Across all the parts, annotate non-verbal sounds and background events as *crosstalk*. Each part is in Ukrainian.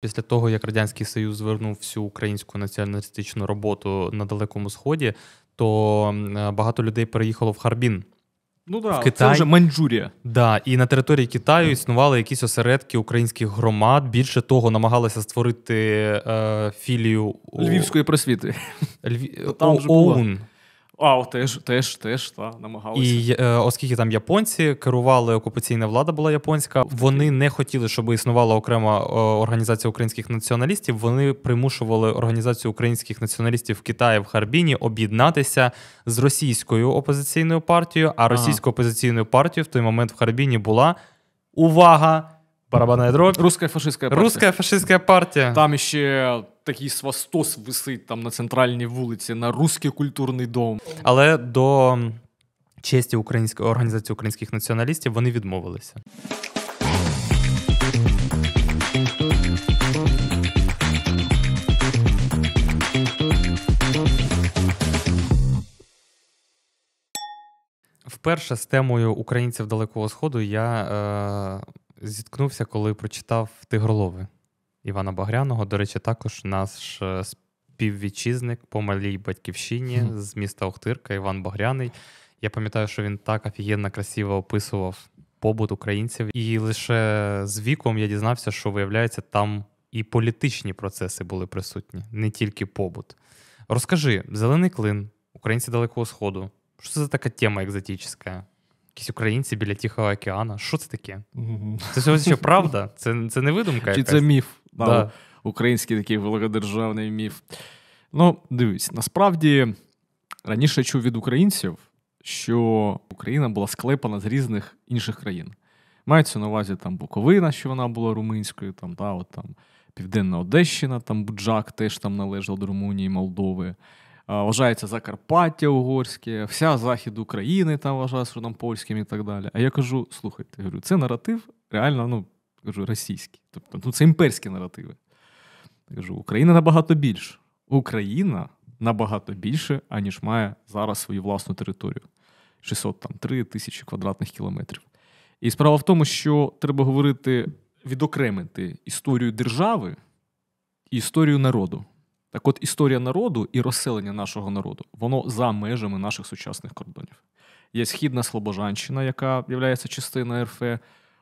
Після того, як Радянський Союз звернув всю українську націоналістичну роботу на Далекому Сході, то е, багато людей переїхало в Харбін. Ну да, в Китай. це вже Маньчжурія. Да, і на території Китаю існували якісь осередки українських громад. Більше того, намагалися створити е, філію Львівської просвіти. Льві... Там ОУН. А, теж, теж, теж та намагалися. І е, оскільки там японці керували окупаційна влада була японська, вони не хотіли, щоб існувала окрема е, організація українських націоналістів. Вони примушували організацію українських націоналістів в Китаї в Харбіні об'єднатися з російською опозиційною партією. А російською опозиційною партією в той момент в Харбіні була увага барабанная дробь. Русская фашистська партія. Русская фашистська партія. Там ще такий свастос висить там на центральній вулиці, на русський культурний дом. Але до честі української організації українських націоналістів вони відмовилися. Вперше з темою українців далекого сходу я е, зіткнувся, коли прочитав Тигролови Івана Багряного. До речі, також наш е, співвітчизник по малій батьківщині з міста Охтирка Іван Багряний. Я пам'ятаю, що він так офігенно красиво описував побут українців, і лише з віком я дізнався, що виявляється, там і політичні процеси були присутні, не тільки побут. Розкажи, зелений клин, українці далекого сходу. Що це за така тема екзотична? якісь українці біля Тихого океану. Що це таке? Це все ще правда? Це це не видумка? Чи якась? це міф? Да. да. Український такий великодержавний міф. Ну, дивись, насправді раніше я чув від українців, що Україна була склепана з різних інших країн. Мається на увазі там Буковина, що вона була румунською, там, да, от, там Південна Одещина, там Буджак теж там належав до Румунії, Молдови. Е, вважається Закарпаття Угорське, вся захід України там вважається, що нам польським і так далі. А я кажу: слухайте, говорю, це наратив реально ну, кажу, російський. Тобто ну, це імперські наративи. Я кажу, Україна набагато більше. Україна набагато більше, аніж має зараз свою власну територію 603 тисячі квадратних кілометрів. І справа в тому, що треба говорити, відокремити історію держави і історію народу. Так от історія народу і розселення нашого народу, воно за межами наших сучасних кордонів. Є східна Слобожанщина, яка є частиною РФ,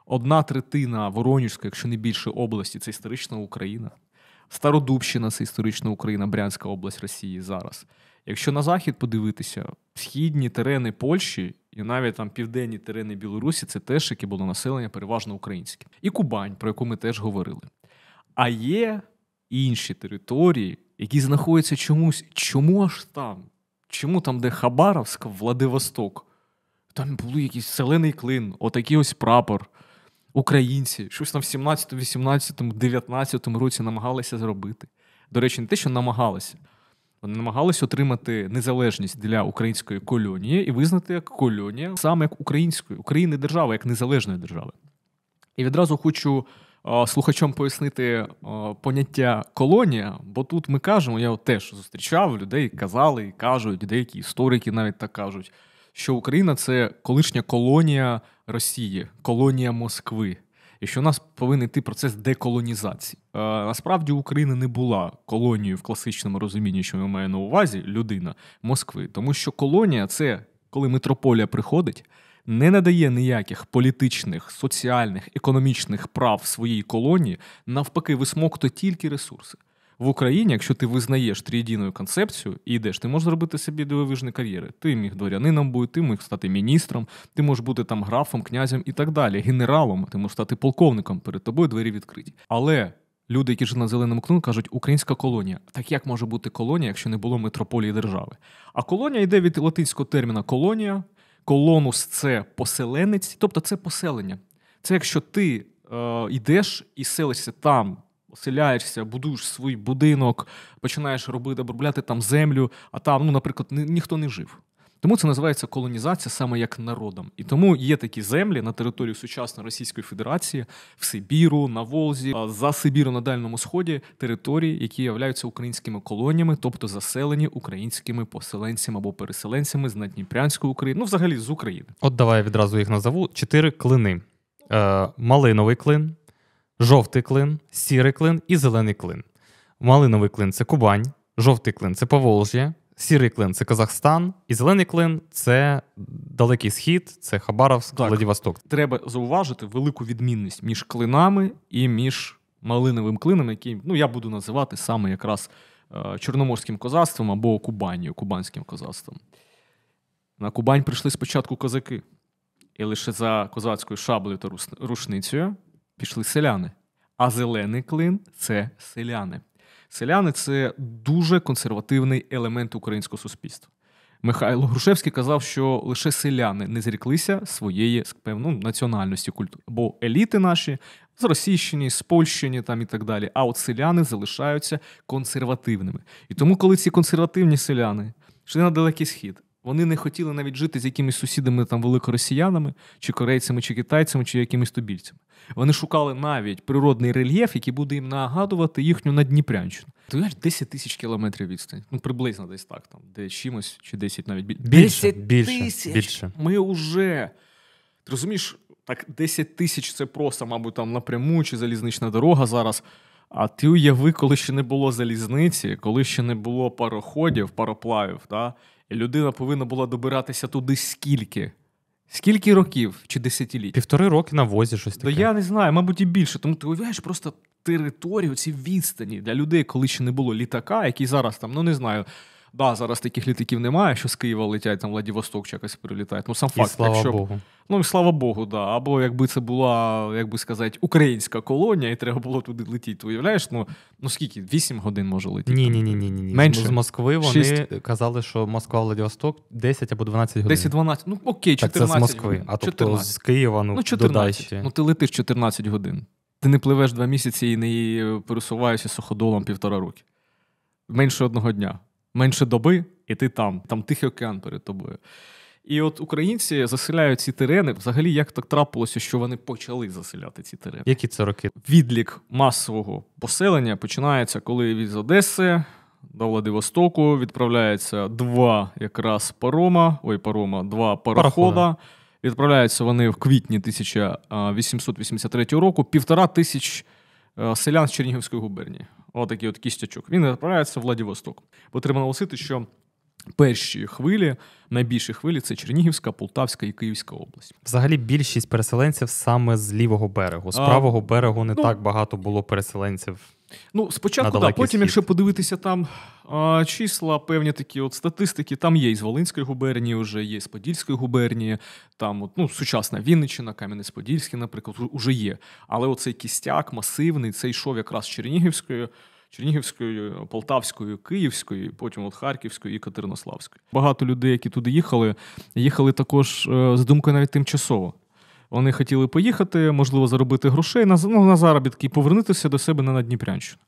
одна третина Воронежської, якщо не більше області, це історична Україна. Стародубщина це історична Україна, Брянська область Росії зараз. Якщо на захід подивитися, східні терени Польщі і навіть там південні терени Білорусі це теж яке було населення переважно українське. І Кубань, про яку ми теж говорили. А є інші території, які знаходяться чомусь, чому аж там? Чому там, де Хабаровськ, Владивосток? Там були якийсь зелений клин, отакий ось прапор, українці, щось там в 17, 18, 19 році намагалися зробити. До речі, не те, що намагалися. Вони намагалися отримати незалежність для української колонії і визнати як колонія саме як української, України держави, як незалежної держави. І відразу хочу слухачам пояснити поняття колонія, бо тут ми кажемо, я от теж зустрічав людей, казали і кажуть, деякі історики навіть так кажуть, що Україна це колишня колонія Росії, колонія Москви. І що у нас повинен йти процес деколонізації. насправді Україна не була колонією в класичному розумінні, що я маю на увазі людина Москви, тому що колонія це коли митрополія приходить, не надає ніяких політичних, соціальних, економічних прав своїй колонії, навпаки, висмоктує тільки ресурси. В Україні, якщо ти визнаєш трієдіну концепцію і йдеш, ти можеш зробити собі дивовижні кар'єри. Ти міг дворянином бути, ти міг стати міністром, ти можеш бути там графом, князем і так далі, генералом, ти можеш стати полковником, перед тобою двері відкриті. Але люди, які жили на зеленому кну, кажуть, українська колонія. Так як може бути колонія, якщо не було метрополії держави? А колонія йде від латинського терміна колонія, колонус це поселенець, тобто це поселення. Це якщо ти е, йдеш і селишся там, оселяєшся, будуєш свій будинок, починаєш робити обробляти там землю, а там, ну, наприклад, ні, ніхто не жив. Тому це називається колонізація саме як народом. І тому є такі землі на території сучасної Російської Федерації, в Сибіру, на Волзі, за Сибіру на Дальному Сході території, які являються українськими колоніями, тобто заселені українськими поселенцями або переселенцями з Надніпрянської України, ну взагалі з України. От давай я відразу їх назову: чотири клини: Е, малиновий клин, жовтий клин, сірий клин і зелений клин. Малиновий клин це Кубань, жовтий клин це Поволж'я. Сірий клин це Казахстан, і зелений клин це далекий схід, це Хабаровськ, так. Владивосток. Треба зауважити велику відмінність між клинами і між малиновим клином, який ну я буду називати саме якраз е, чорноморським козацтвом або Кубанію, кубанським козацтвом. На Кубань прийшли спочатку козаки, і лише за козацькою шаблею та рушницею пішли селяни. А зелений клин це селяни. Селяни це дуже консервативний елемент українського суспільства. Михайло Грушевський казав, що лише селяни не зріклися своєї певно, ну, національності культури, бо еліти наші з Російщині, з Польщини там і так далі. А от селяни залишаються консервативними. І тому, коли ці консервативні селяни йшли на далекий схід, вони не хотіли навіть жити з якимись сусідами там великоросіянами, чи корейцями, чи китайцями, чи якимись тубільцями. Вони шукали навіть природний рельєф, який буде їм нагадувати їхню надніпрянщину. Ти 10 тисяч кілометрів відстань. Ну приблизно десь так, там, де чимось, чи 10 навіть більше. 10 тисяч. більше. Ми вже ти розумієш, так 10 тисяч це просто, мабуть, там напряму чи залізнична дорога зараз. А ти уяви, коли ще не було залізниці, коли ще не було пароходів, пароплавів. Да? людина повинна була добиратися туди скільки? Скільки років чи десятиліть? Півтори роки на возі щось таке. Да я не знаю, мабуть, і більше. Тому ти уявляєш просто територію, ці відстані для людей, коли ще не було літака, який зараз там, ну не знаю, Да, зараз таких літаків немає, що з Києва летять, там Владивосток чи якось прилітають. Ну, сам факт, і слава якщо Богу. Ну і слава Богу, да. Або якби це була, як би сказати, українська колонія, і треба було туди летіти. То уявляєш, ну ну скільки? 8 годин може летіти. Ні, ні, ні, ні, ні. Менше з Москви вони 6. казали, що Москва Владивосток 10 або 12 годин. 10-12, ну окей, 14. Так це з Москви, а тобто 14. з Києва, ну, ну 14. Додай Ну ти летиш 14 годин. Ти не пливеш два місяці і не пересуваєшся суходолом півтора роки. Менше одного дня менше доби, і ти там, там тихий океан перед тобою. І от українці заселяють ці терени. Взагалі, як так трапилося, що вони почали заселяти ці терени? Які це роки? Відлік масового поселення починається, коли від Одеси до Владивостоку відправляється два якраз парома. Ой, парома, два парохода. Парохода. Відправляються вони в квітні 1883 року, півтора тисяч селян з Чернігівської губернії отакий от кістячок. Він відправляється в Владивосток. Бо треба наголосити, що перші хвилі, найбільші хвилі це Чернігівська, Полтавська і Київська область. Взагалі більшість переселенців саме з лівого берегу, з а, правого берегу не ну, так багато було переселенців. Ну, спочатку, так, потім, схід. якщо подивитися там а, числа, певні такі от статистики, там є із Волинської губернії, вже є з Подільської губернії, там от, ну, сучасна Вінниччина, Кам'янець-Подільський, наприклад, уже є. Але оцей кістяк масивний, це йшов якраз з Чернігівської. Чернігівської, Полтавської, Київської, потім от Харківської і Катеринославської. Багато людей, які туди їхали, їхали також е, з думкою навіть тимчасово. Вони хотіли поїхати, можливо, заробити грошей на ну, на заробітки і повернутися до себе на Дніпрянщину.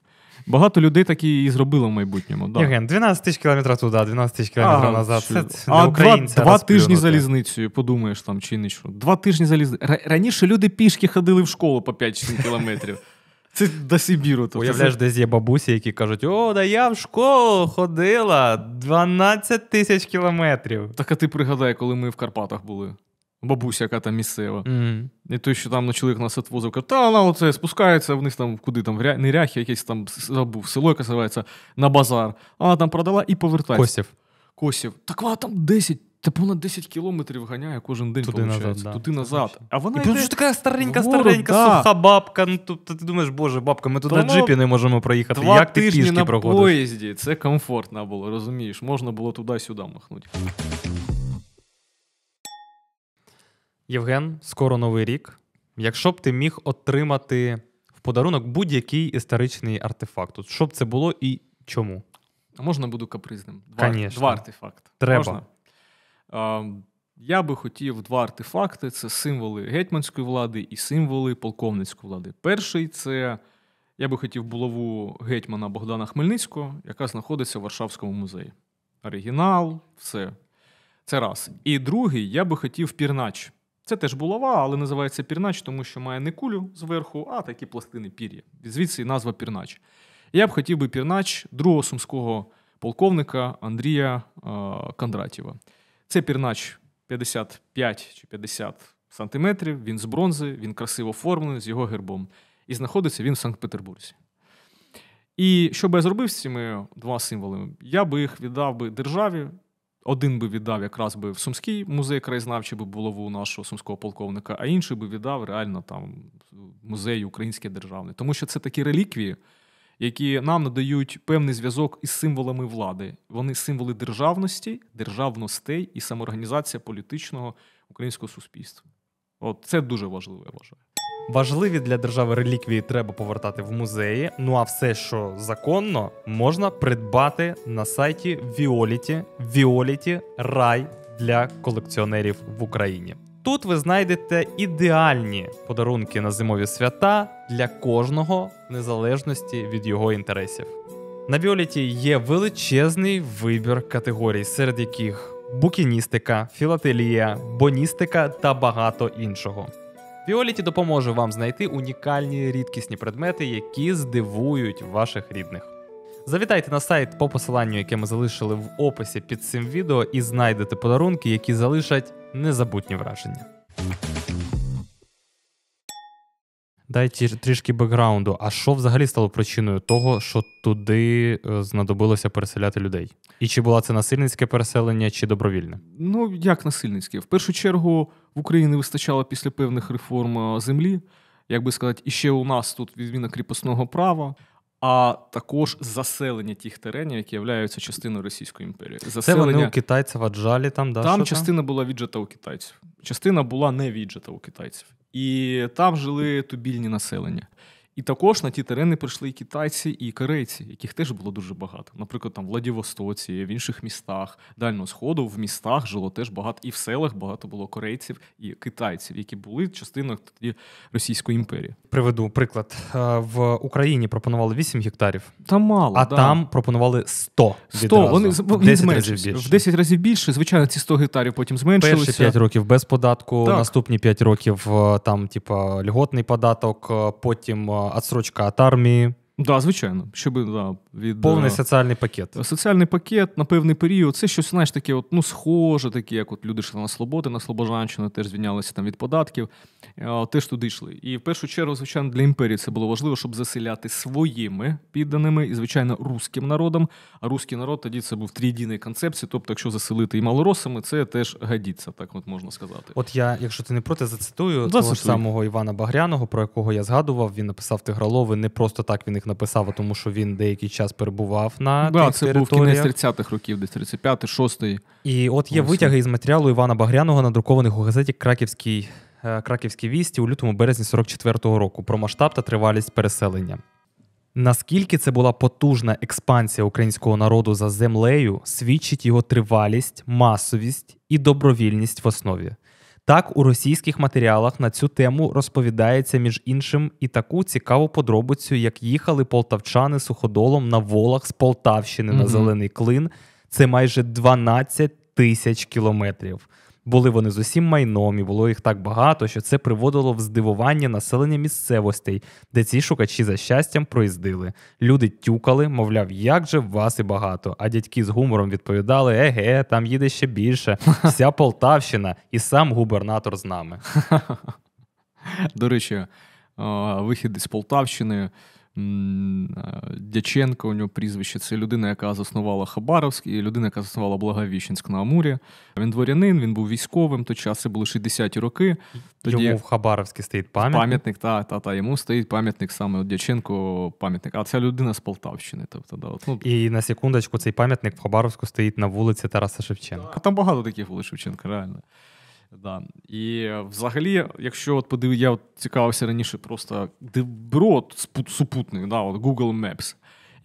Багато людей так і зробило в майбутньому. Да. Євген, 12 тисяч кілометрів туди, 12 тисяч кілометрів назад. Це а два, два тижні залізницею, подумаєш там чи не що. Два тижні залізницею. Раніше люди пішки ходили в школу по 5-7 кілометрів. *laughs* Це до Сибіру. То Уявляєш, це... десь є бабусі, які кажуть: о, да я в школу ходила 12 тисяч кілометрів. Так а ти пригадай, коли ми в Карпатах були. Бабуся, яка там місцева. Mm-hmm. І той, що там на чоловік нас відвозив, каже, та вона оце спускається, вниз там куди там, ря... не ряхи, якесь там забув, село яке називається, на базар. А вона там продала і повертається. Косів. Косів. Так вона там 10, та понад 10 кілометрів ганяє кожен день. Туди назад. Да. Туди назад. А вона і йде... така старенька, Вору, старенька, да. суха бабка. Ну, тут, ти думаєш, боже, бабка, ми туди на ну, джипі не можемо проїхати. Два Як ти пішки на проходиш? на поїзді, це комфортно було, розумієш, можна було туди-сюди махнути. Євген, скоро новий рік. Якщо б ти міг отримати в подарунок будь-який історичний артефакт, От що б це було і чому? А можна буду капризним? Два, два артефакти. Треба. Можна? Ем, я би хотів два артефакти: це символи гетьманської влади і символи полковницької влади. Перший це я би хотів булаву гетьмана Богдана Хмельницького, яка знаходиться в Варшавському музеї. Оригінал, все. Це раз. І другий я би хотів пірнач. Це теж булава, але називається пірнач, тому що має не кулю зверху, а такі пластини пір'я. Звідси і назва пірнач. Я б хотів би пірнач другого сумського полковника Андрія е, Кондратєва. Це пірнач 55 чи 50 сантиметрів. Він з бронзи, він красиво оформлений з його гербом. І знаходиться він в Санкт-Петербурзі. І що би я зробив з цими двома символами? Я би їх віддав би державі один би віддав якраз би в Сумський музей краєзнавчий би було нашого сумського полковника, а інший би віддав реально там музей український державний. Тому що це такі реліквії, які нам надають певний зв'язок із символами влади. Вони символи державності, державностей і самоорганізація політичного українського суспільства. От це дуже важливо, я вважаю. Важливі для держави реліквії треба повертати в музеї. Ну а все, що законно, можна придбати на сайті Віоліті Віоліті Рай для колекціонерів в Україні. Тут ви знайдете ідеальні подарунки на зимові свята для кожного в незалежності від його інтересів. На Віоліті є величезний вибір категорій, серед яких букіністика, філателія, боністика та багато іншого. Віоліті допоможе вам знайти унікальні рідкісні предмети, які здивують ваших рідних. Завітайте на сайт по посиланню, яке ми залишили в описі під цим відео, і знайдете подарунки, які залишать незабутні враження. Дайте трішки бекграунду. А що взагалі стало причиною того, що туди е, знадобилося переселяти людей? І чи була це насильницьке переселення, чи добровільне? Ну як насильницьке? В першу чергу в Україні не вистачало після певних реформ е, землі, як би сказати, і ще у нас тут відміна кріпосного права. А також заселення тих теренів, які являються частиною Російської імперії. Заселення... Це вони у китайців аджалі там да, Там частина там? була віджата у китайців. Частина була не віджата у китайців і там жили тубільні населення. І також на ті терени прийшли і китайці, і корейці, яких теж було дуже багато. Наприклад, там в Владивостоці, в інших містах, Дальнього Сходу, в містах жило теж багато, і в селах багато було корейців і китайців, які були частиною тоді Російської імперії. Приведу приклад е, в Україні пропонували 8 гектарів. Там мало а да. там пропонували 100. 100. Відразу. Вони 10 разів більше. в 10 разів більше. Звичайно, ці 100 гектарів потім зменшилися. Перші 5 років без податку, так. наступні 5 років е, там, типа, льготний податок, е, потім отсрочка от армии, Да, звичайно, щоб да, від повний е, соціальний пакет. Соціальний пакет на певний період. Це щось знаєш таке, от ну схоже, таке, як от люди йшли на свободи, на Слобожанщину, теж звільнялися там від податків, е, теж туди йшли. І в першу чергу, звичайно, для імперії це було важливо, щоб заселяти своїми підданими і, звичайно, руським народом. А руський народ тоді це був трійдійний концепції. Тобто, якщо заселити і малоросами, це теж гадіться, так от можна сказати. От я, якщо ти не проти, зацитую того ж самого Івана Багряного, про якого я згадував. Він написав тигролови не просто так він їх написав, тому що він деякий час перебував на да, тих це територіях. був кінець 30-х років, десь 35 6 І от є 8. витяги із матеріалу Івана Багряного, надрукованих у газеті Краківській е, Краківські вісті у лютому березні 44-го року про масштаб та тривалість переселення. Наскільки це була потужна експансія українського народу за землею, свідчить його тривалість, масовість і добровільність в основі. Так у російських матеріалах на цю тему розповідається між іншим і таку цікаву подробицю, як їхали полтавчани суходолом на волах з Полтавщини mm-hmm. на зелений клин. Це майже 12 тисяч кілометрів. Були вони з усім майном і було їх так багато, що це приводило в здивування населення місцевостей, де ці шукачі за щастям проїздили. Люди тюкали, мовляв, як же вас і багато. А дядьки з гумором відповідали: Еге, там їде ще більше, *laughs* вся Полтавщина, і сам губернатор з нами. До речі, вихід із Полтавщини. Е, Дяченко, у нього прізвище. Це людина, яка заснувала Хабаровськ, і людина, яка заснувала Благовіщенськ на Амурі. Він дворянин, він був військовим. То час це були 60-ті роки. Тоді Йому в Хабаровській стоїть пам'ятник. Пам'ятник, та, та, та, йому стоїть пам'ятник саме от Дяченко, пам'ятник. А ця людина з Полтавщини. Тобто, да, от, ну... І на секундочку цей пам'ятник в Хабаровську стоїть на вулиці Тараса Шевченка. А Там багато таких вулиць Шевченка, реально. Да. І взагалі, якщо от подив... я от цікавився раніше, просто деброд супутник, да, от Google Maps.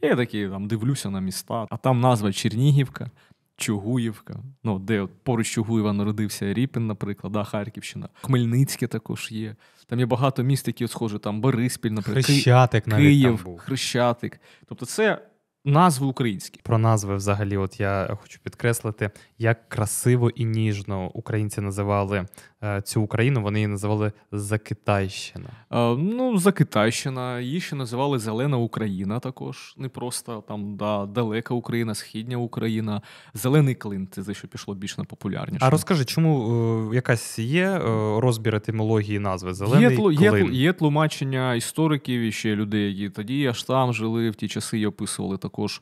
І я такий там дивлюся на міста, а там назва Чернігівка, Чугуївка, ну, де от поруч Чугуєва народився Ріпін, наприклад, да, Харківщина, Хмельницьке також є. Там є багато міст, які от схожі, там Бориспіль, наприклад, Хрещатик, Київ, навіть там був. Хрещатик. Тобто, це назви українські. Про назви взагалі, от я хочу підкреслити, як красиво і ніжно українці називали Е, цю Україну вони її називали Закитайщина. А, е, ну, Закитайщина. Її ще називали Зелена Україна також. Не просто там да, далека Україна, Східня Україна, Зелений Клин це за що пішло більш на популярніше. А розкажи, чому е, якась є е, розбір етимології назви Зелений є, Клин? Є, є тлумачення істориків і ще людей, які тоді аж там жили, в ті часи і описували також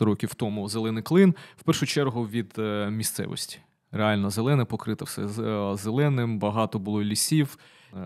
років тому Зелений Клин, в першу чергу від е, місцевості. Реально зелене покрите все е, зеленим, багато було лісів.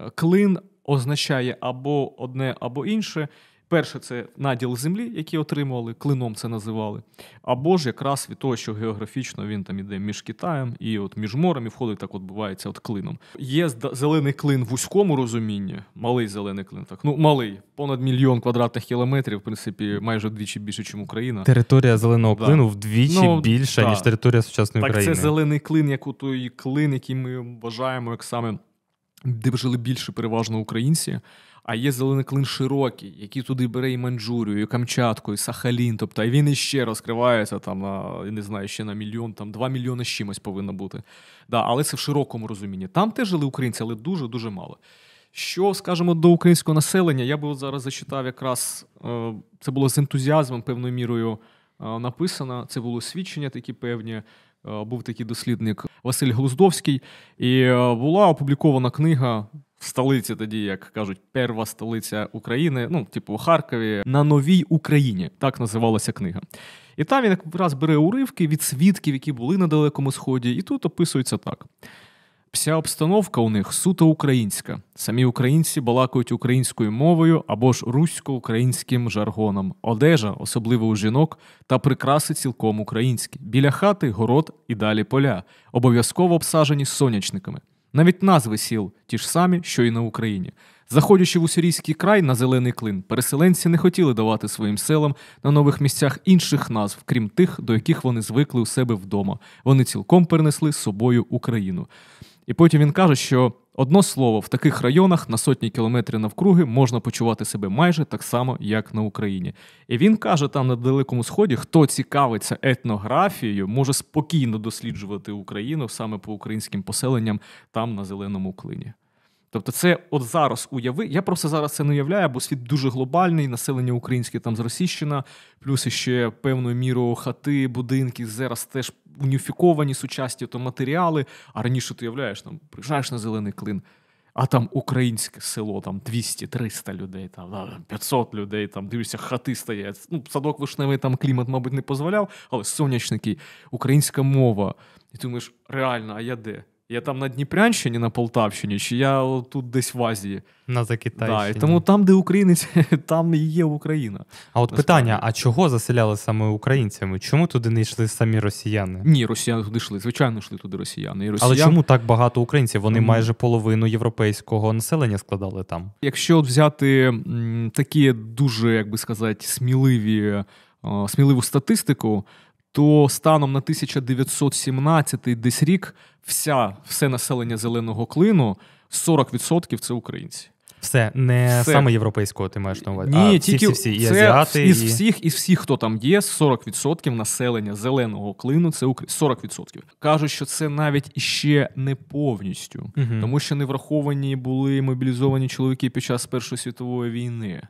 Е, клин означає або одне, або інше. Перше, це наділ землі, який отримували, клином це називали, або ж якраз від того, що географічно він там іде між Китаєм і от між морем і входить так, от бувається от клином. Є зелений клин в вузькому розумінні, малий зелений клин, так ну малий, понад мільйон квадратних кілометрів, в принципі, майже вдвічі більше, ніж Україна. Територія зеленого да. клину вдвічі ну, більша, да. ніж територія сучасної так, України. Так, Це зелений клин, як у той клин, який ми вважаємо, як саме де жили більше переважно українці а є зелений клин широкий, який туди бере і Манджурію, і Камчатку, і Сахалін. Тобто він іще розкривається там на не знаю, ще на мільйон, там два мільйони з чимось повинно бути. Да, Але це в широкому розумінні. Там теж жили українці, але дуже дуже мало. Що скажемо, до українського населення? Я би от зараз зачитав якраз е, це було з ентузіазмом, певною мірою е, написано. Це було свідчення такі певні. Е, був такий дослідник Василь Глуздовський, і була опублікована книга в столиці, тоді як кажуть, перва столиця України, ну типу у Харкові, на новій Україні так називалася книга. І там він якраз бере уривки від свідків, які були на далекому сході, і тут описується так. Вся обстановка у них суто українська. Самі українці балакають українською мовою або ж русько-українським жаргоном. Одежа, особливо у жінок, та прикраси цілком українські. Біля хати город і далі поля, обов'язково обсажені сонячниками. Навіть назви сіл ті ж самі, що й на Україні. Заходячи в усірійський край на зелений клин, переселенці не хотіли давати своїм селам на нових місцях інших назв, крім тих, до яких вони звикли у себе вдома. Вони цілком перенесли з собою Україну. І потім він каже, що одно слово в таких районах на сотні кілометрів навкруги можна почувати себе майже так само, як на Україні. І він каже, там на Далекому Сході, хто цікавиться етнографією, може спокійно досліджувати Україну саме по українським поселенням там на зеленому клині. Тобто, це от зараз уяви. Я просто зараз це не уявляю, бо світ дуже глобальний, населення українське там зросіщено, плюс ще певною мірою хати, будинки зараз теж уніфіковані сучасні то матеріали. А раніше ти уявляєш, там приїжджаєш на зелений клин. А там українське село, там 200-300 людей, там 500 людей, там дивишся, хати стоять. Ну, садок вишневий там клімат, мабуть, не дозволяв, але сонячники, українська мова. І ти думаєш, реально, а я де? Я там на Дніпрянщині, на Полтавщині, чи я тут десь в Азії. На Закитайщині. Да, Тому там, де українець, *laughs* там і є Україна. А от Насправді. питання: а чого заселяли саме українцями? Чому туди не йшли самі росіяни? Ні, росіяни туди йшли. Звичайно, йшли туди росіяни. І росіян... Але чому так багато українців? Вони mm. майже половину європейського населення складали там. Якщо от взяти м, такі дуже, як би сказати, сміливі, о, сміливу статистику то станом на 1917 десь рік вся все населення зеленого клину 40% це українці. Все не все. саме європейського ти маєш на увазі. Ні, а тільки всі, всі, всі, і азіати, із і... всіх, із всіх, хто там є, 40% населення зеленого клину це Украї... 40%. Кажуть, що це навіть іще не повністю, угу. тому що не враховані були мобілізовані чоловіки під час Першої світової війни.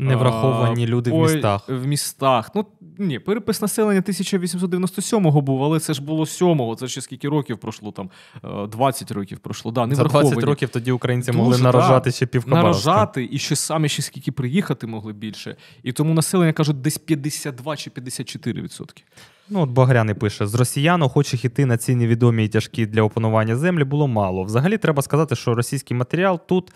Невраховані люди Ой, в містах. В містах. Ну ні, перепис населення 1897-го був, але це ж було 7-го. Це ще скільки років пройшло, там 20 е, років пройшло. Да, не За 20 років тоді українці Дуже, могли нарожати да, ще півкабарська. Нарожати і ще самі ще скільки приїхати могли більше. І тому населення кажуть десь 52 чи 54%. Ну, от Багряний пише: з росіян, охочих іти на ці невідомі і тяжкі для опанування землі було мало. Взагалі, треба сказати, що російський матеріал тут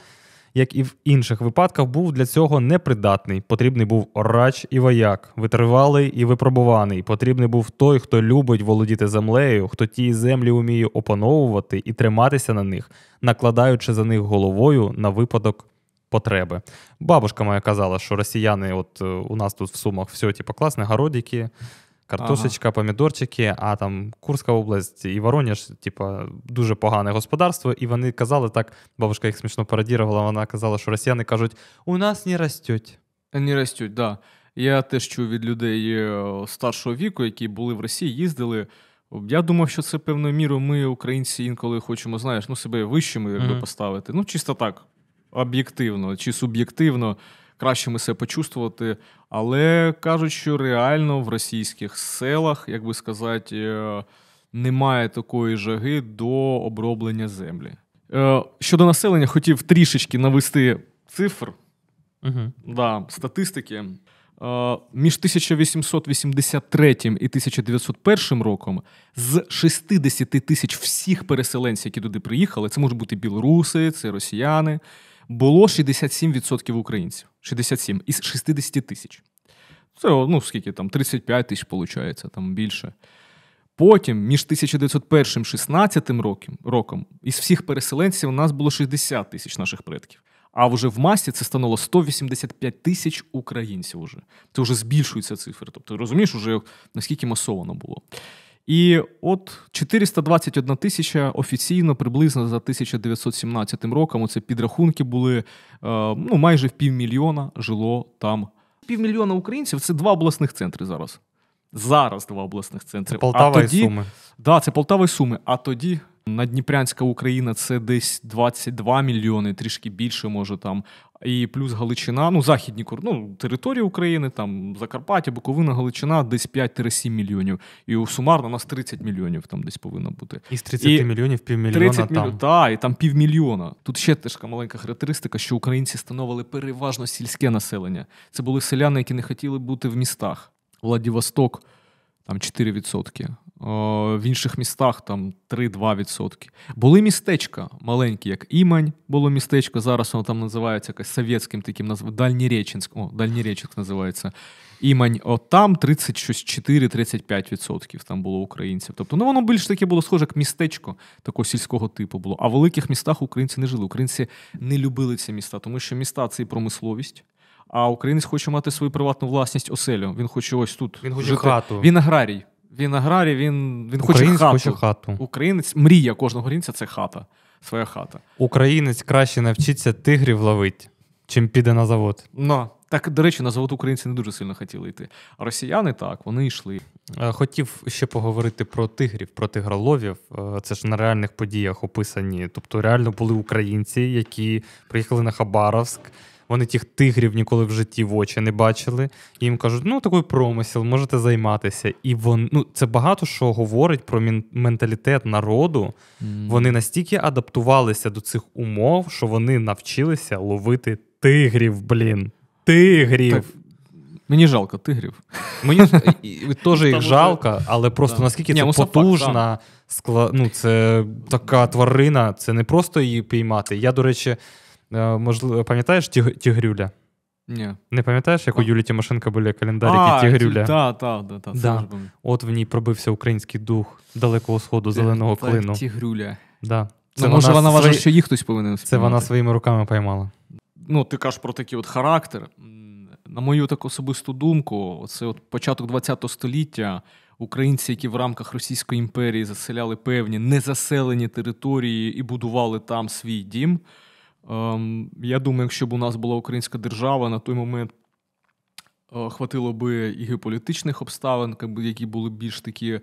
як і в інших випадках, був для цього непридатний. Потрібний був орач і вояк, витривалий і випробуваний. Потрібний був той, хто любить володіти землею, хто ті землі вміє опановувати і триматися на них, накладаючи за них головою на випадок потреби. Бабушка моя казала, що росіяни, от е, у нас тут в сумах все типу, класне, городики. Картошечка, ага. помідорчики, а там Курська область і Воронеж, типа, дуже погане господарство. І вони казали так, бабушка їх смішно пародірувала, вона казала, що росіяни кажуть, у нас не ростють. Не ростють, так. Да. Я теж чув від людей е, старшого віку, які були в Росії, їздили. Я думав, що це певною мірою ми, українці, інколи хочемо, знаєш, ну себе вищими якби, mm-hmm. поставити. Ну, чисто так, об'єктивно чи суб'єктивно кращими себе почувствувати. Але кажуть, що реально в російських селах, як би сказати, е, немає такої жаги до оброблення землі. Е, щодо населення, хотів трішечки навести цифр угу. да, статистики. Е, між 1883 і 1901 роком з 60 тисяч всіх переселенців, які туди приїхали, це можуть бути білоруси, це росіяни, було 67% українців. 67 із 60 тисяч. Це ну скільки там, 35 тисяч, виходить, там більше. Потім, між 1901 16 роком, роком, із всіх переселенців у нас було 60 тисяч наших предків. А вже в масі це станало 185 тисяч українців. Уже це вже збільшується цифри. Тобто розумієш, уже наскільки масовано було. І от 421 тисяча офіційно приблизно за 1917 роком. Оце підрахунки були е, ну майже в півмільйона жило там. Півмільйона українців це два обласних центри зараз. Зараз два обласних центри. Це Полтава а тоді, і Суми. Да, це Полтава і Суми. А тоді Надніпрянська Україна це десь 22 мільйони, трішки більше може там. І плюс Галичина, ну західні ну, території України, там Закарпаття, Буковина, Галичина, десь 5-7 мільйонів. І сумарно у нас 30 мільйонів там десь повинно бути. Із 30 і мільйонів півмільйона 30 там. Мільйон, та, і там півмільйона. Тут ще теж така маленька характеристика, що українці становили переважно сільське населення. Це були селяни, які не хотіли бути в містах. Владивосток, там 4% в інших містах там 3-2%. Були містечка маленькі, як Імань, було містечко. Зараз воно там називається якось совєтським таким назв... Дальніреченськ. О, Дальніреченськ називається. Імань, от там 34-35% там було українців. Тобто, ну воно більш таке було схоже, як містечко такого сільського типу було. А в великих містах українці не жили. Українці не любили ці міста, тому що міста це і промисловість. А українець хоче мати свою приватну власність оселю. Він хоче ось тут. Він хоче жити. хату. Він аграрій. Він аграрій, він він хоче хату. хоче хату. Українець мрія кожного українця це хата, своя хата. Українець краще навчиться тигрів ловити, чим піде на завод. Ну, так, до речі, на завод українці не дуже сильно хотіли йти. А росіяни так, вони йшли. Е, хотів ще поговорити про тигрів, про тигроловів. Е, це ж на реальних подіях описані. Тобто, реально були українці, які приїхали на Хабаровськ. Вони тих тигрів ніколи в житті в очі не бачили. І їм кажуть, ну такий промисел, можете займатися. І вон, ну, це багато що говорить про менталітет народу. Mm. Вони настільки адаптувалися до цих умов, що вони навчилися ловити тигрів, блін. Тигрів. Так. Мені жалко тигрів. Мені *laughs* теж їх жалко, але просто наскільки це потужна, ну, це така тварина, це не просто її піймати. Я, до речі. Е, Можливо, пам'ятаєш Тігрюля? Ні. Не пам'ятаєш, як так. у Юлі Тимошенко були календарики Тігрюля? Так, так, так. Та, да. От в ній пробився український дух далекого сходу зеленого так, клину. Тігрюля. Да. Ну, це ну, Може, вона вважає, свої... що їх хтось повинен спіймати. Це вона своїми руками поймала. Ну, ти кажеш про такий от характер. На мою так особисту думку, це от початок ХХ століття. Українці, які в рамках Російської імперії заселяли певні незаселені території і будували там свій дім. Ем, я думаю, якщо б у нас була українська держава, на той момент е, хватило би і геополітичних обставин, які були більш такі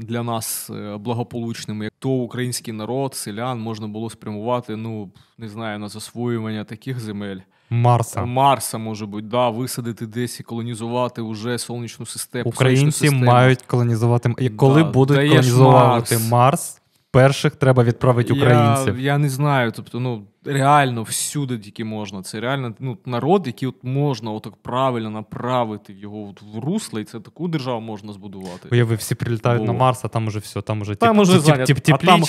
для нас е, благополучними. Як то український народ, селян можна було спрямувати, ну не знаю, на засвоювання таких земель. Марса Марса може бути, да, висадити десь і колонізувати уже сонячну систему. Українці сонячну систему. мають колонізувати. коли да, будуть колонізувати Марс, Марс перших треба відправити українців. Я я не знаю. Тобто, ну реально всюди тільки можна. Це реально ну, народ, який от можна отак правильно направити його от в русло, і це таку державу можна збудувати. Уяви, всі прилітають О. на Марс, а там уже все. Там уже там тіп, уже тіп, тіп, тіп, а, там,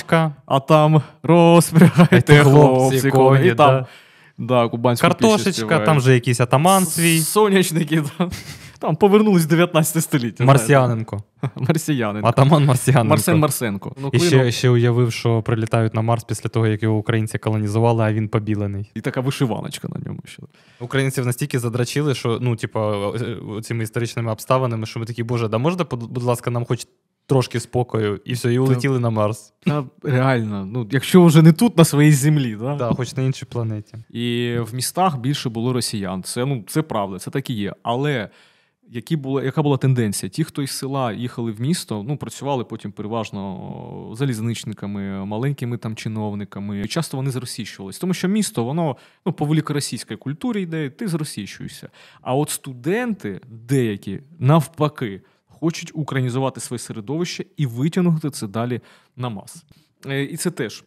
а там розпрягайте хлопці, коні, і там. Да. Да, Картошечка, там же якийсь атаман свій. Сонячники. Да. Там повернулись 19 століття. Марсіаненко. *laughs* Марсіянин. Атаман Марсіаненко Марсен Марсенко. Ну, І ще ще уявив, що прилітають на Марс після того, як його українці колонізували, а він побілений. І така вишиваночка на ньому. ще. Українців настільки задрачили, що ну, типу, е, цими історичними обставинами, що ми такі, боже, да можна, будь ласка, нам хоч. Трошки спокою, і все, і улетіли та, на Марс. Та, реально, ну якщо вже не тут, на своїй землі, да? Да, хоч на іншій планеті. І в містах більше було росіян. Це ну це правда, це так і є. Але які була, яка була тенденція? Ті, хто із села їхали в місто, ну працювали потім переважно залізничниками, маленькими там чиновниками. І часто вони зросійщувались, тому що місто, воно ну, по великоросійській культурі йде, ти зросійщуєшся. А от студенти деякі навпаки хочуть українізувати своє середовище і витягнути це далі на мас. Е, і це теж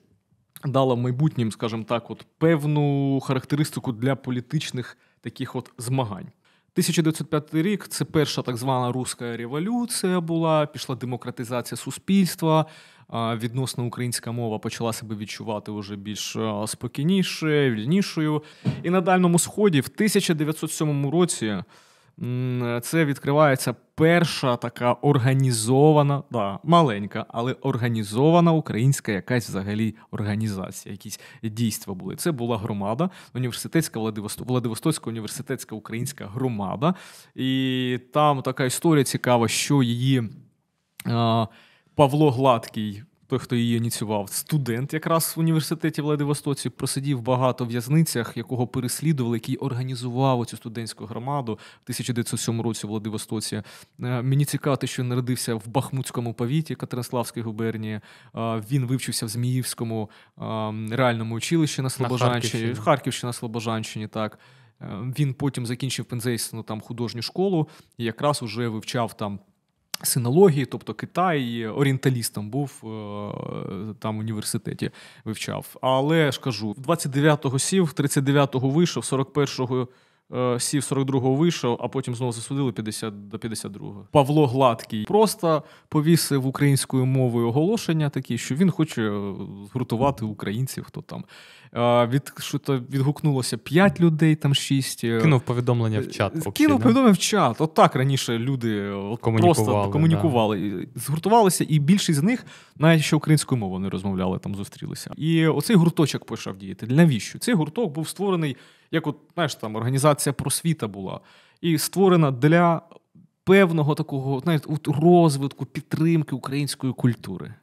дало майбутнім, скажімо так, от певну характеристику для політичних таких от змагань. 1905 рік це перша так звана руська революція була, пішла демократизація суспільства. Відносно українська мова почала себе відчувати вже більш спокійніше, вільнішою. І на Дальному Сході в 1907 році це відкривається перша така організована, да, маленька, але організована українська якась взагалі організація, якісь дійства були. Це була громада, університетська Владивосто... Владивостоцька, університетська українська громада. І там така історія цікава, що її Павло Гладкий той, хто її ініціював, студент якраз в університеті Владивостоці просидів багато в в'язницях, якого переслідували, який організував цю студентську громаду в 1907 році в Владивостоці. Е, мені цікаво, що він народився в Бахмутському повіті Катеринславській губернії. Е, він вивчився в Зміївському е, реальному училищі на Слобожанщині, в Харківщині на Слобожанщині. так. Він потім закінчив пензейсну там художню школу і якраз уже вивчав там Синології, тобто Китай орієнталістом був е, там в університеті вивчав. Але ж кажу, 29-го сів, 39-го вийшов, 41-го е, сів, 42-го вийшов, а потім знову засудили 50 до 52-го. Павло Гладкий просто повісив українською мовою оголошення такі, що він хоче е, згуртувати українців, хто там. Е, від що то відгукнулося 5 людей, там 6. Е, кинув повідомлення в е, чат. Кинув общі, повідомлення в чат. Отак от раніше люди от комунікували, просто комунікували, да. згуртувалися, і більшість з них, навіть ще українською мовою не розмовляли, там зустрілися. І оцей гурточок почав діяти. Навіщо? Цей гурток був створений, як от знаєш, там організація просвіта була, і створена для. Певного такого знаєте, розвитку підтримки української культури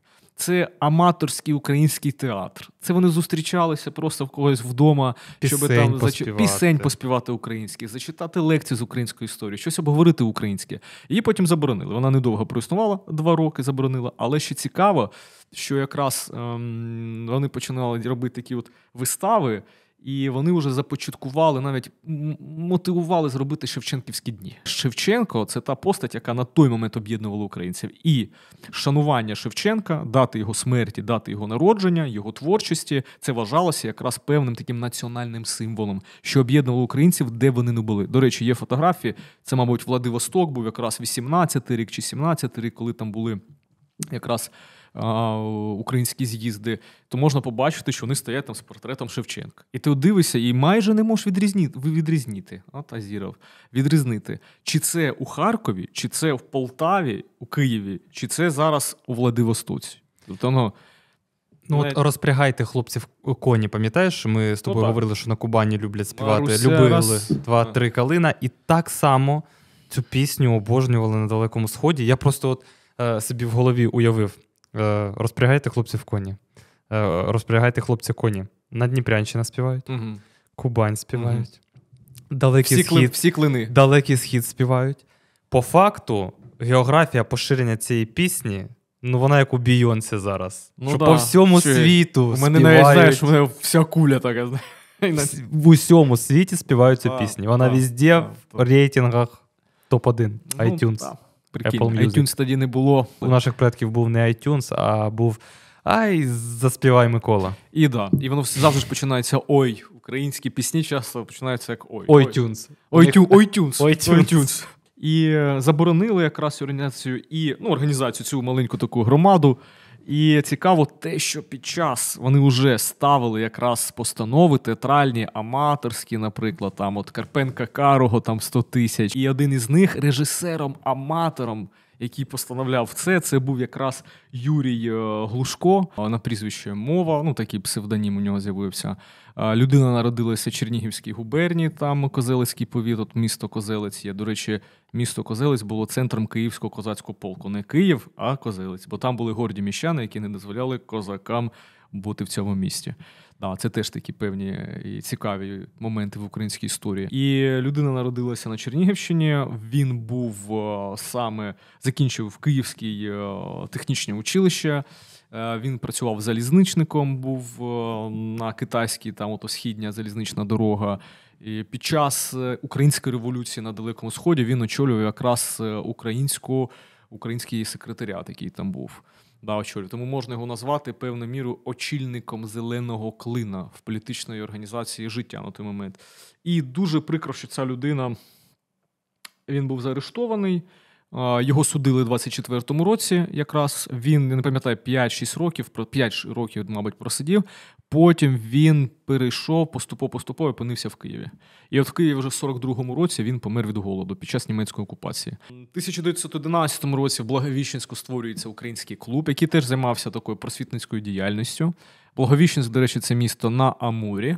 це аматорський український театр. Це вони зустрічалися просто в когось вдома, пісень щоб там поспівати. пісень поспівати українські, зачитати лекції з української історії, щось обговорити українське. Її потім заборонили. Вона недовго проіснувала, два роки заборонила. Але ще цікаво, що якраз ем, вони починали робити такі от вистави. І вони вже започаткували, навіть мотивували зробити Шевченківські дні. Шевченко це та постать, яка на той момент об'єднувала українців. І шанування Шевченка, дати його смерті, дати його народження, його творчості, це вважалося якраз певним таким національним символом, що об'єднувало українців, де вони не були. До речі, є фотографії. Це, мабуть, Владивосток був якраз 18-й рік чи 17-й рік, коли там були якраз українські з'їзди, то можна побачити, що вони стоять там з портретом Шевченка. І ти дивишся і майже не можеш відрізні. відрізнити от Азіров, відрізнити, чи це у Харкові, чи це в Полтаві, у Києві, чи це зараз у Владивостоці. Тобто, ну, Ну, от розпрягайте хлопців коні, пам'ятаєш, ми з ну тобою ну, говорили, що на Кубані люблять співати. Маруся, Любили два-три калина. І так само цю пісню обожнювали на Далекому Сході. Я просто от е, собі в голові уявив Е, розпрягайте хлопців коні. Е, розпрягайте хлопці коні. На Дніпрянщина співають, угу. Кубань співають. Угу. Далекий всі схід, всі клини. Далекий схід співають. По факту, географія поширення цієї пісні. Ну, вона як у Бійонсі зараз. Ну, що да. по всьому Чи? світу. У мене навіть знаєш, у мене вся куля така. *laughs* В усьому світі співаються пісні. Вона да, везде да, в рейтингах топ-1 ну, iTunes. Прикинь, Apple Music. iTunes тоді не було. У наших предків був не iTunes, а був Ай, заспівай Микола. І да. І воно завжди ж починається ой. Українські пісні часто починаються як ой. Ой-тюнс. Ой-тюнс. Ой-тюнс. І е, заборонили якраз організацію і ну, організацію цю маленьку таку громаду. І цікаво те, що під час вони вже ставили якраз постанови театральні, аматорські, наприклад, там от Карпенка Карого, там 100 тисяч, і один із них режисером-аматором який постановляв це. Це був якраз Юрій е, Глушко е, на прізвище мова. Ну такий псевдонім у нього з'явився. Е, людина народилася в Чернігівській губернії, там Козелецький повіт, от місто Козелець є. До речі, місто Козелець було центром Київського козацького полку. Не Київ, а Козелець, бо там були горді міщани, які не дозволяли козакам бути в цьому місті. Да, Це теж такі певні е, і цікаві моменти в українській історії. І людина народилася на Чернігівщині. Він був е, саме закінчив київський е, технічне училище. Він працював залізничником, був на китайській там ото східня залізнична дорога. І Під час української революції на Далекому Сході він очолював якраз українську, український секретаріат, який там був да, очолює. Тому можна його назвати певну міру очільником зеленого клина в політичної організації життя на той момент. І дуже прикро, що ця людина він був заарештований. Його судили 24-му році. Якраз він я не пам'ятаю 5-6 років, 5 років, мабуть, просидів. Потім він перейшов поступово-поступово опинився в Києві. І от в Києві вже в 42-му році він помер від голоду під час німецької окупації. У 1911 році в Благовіщенську створюється український клуб, який теж займався такою просвітницькою діяльністю. Благовіщенськ, до речі, це місто на Амурі.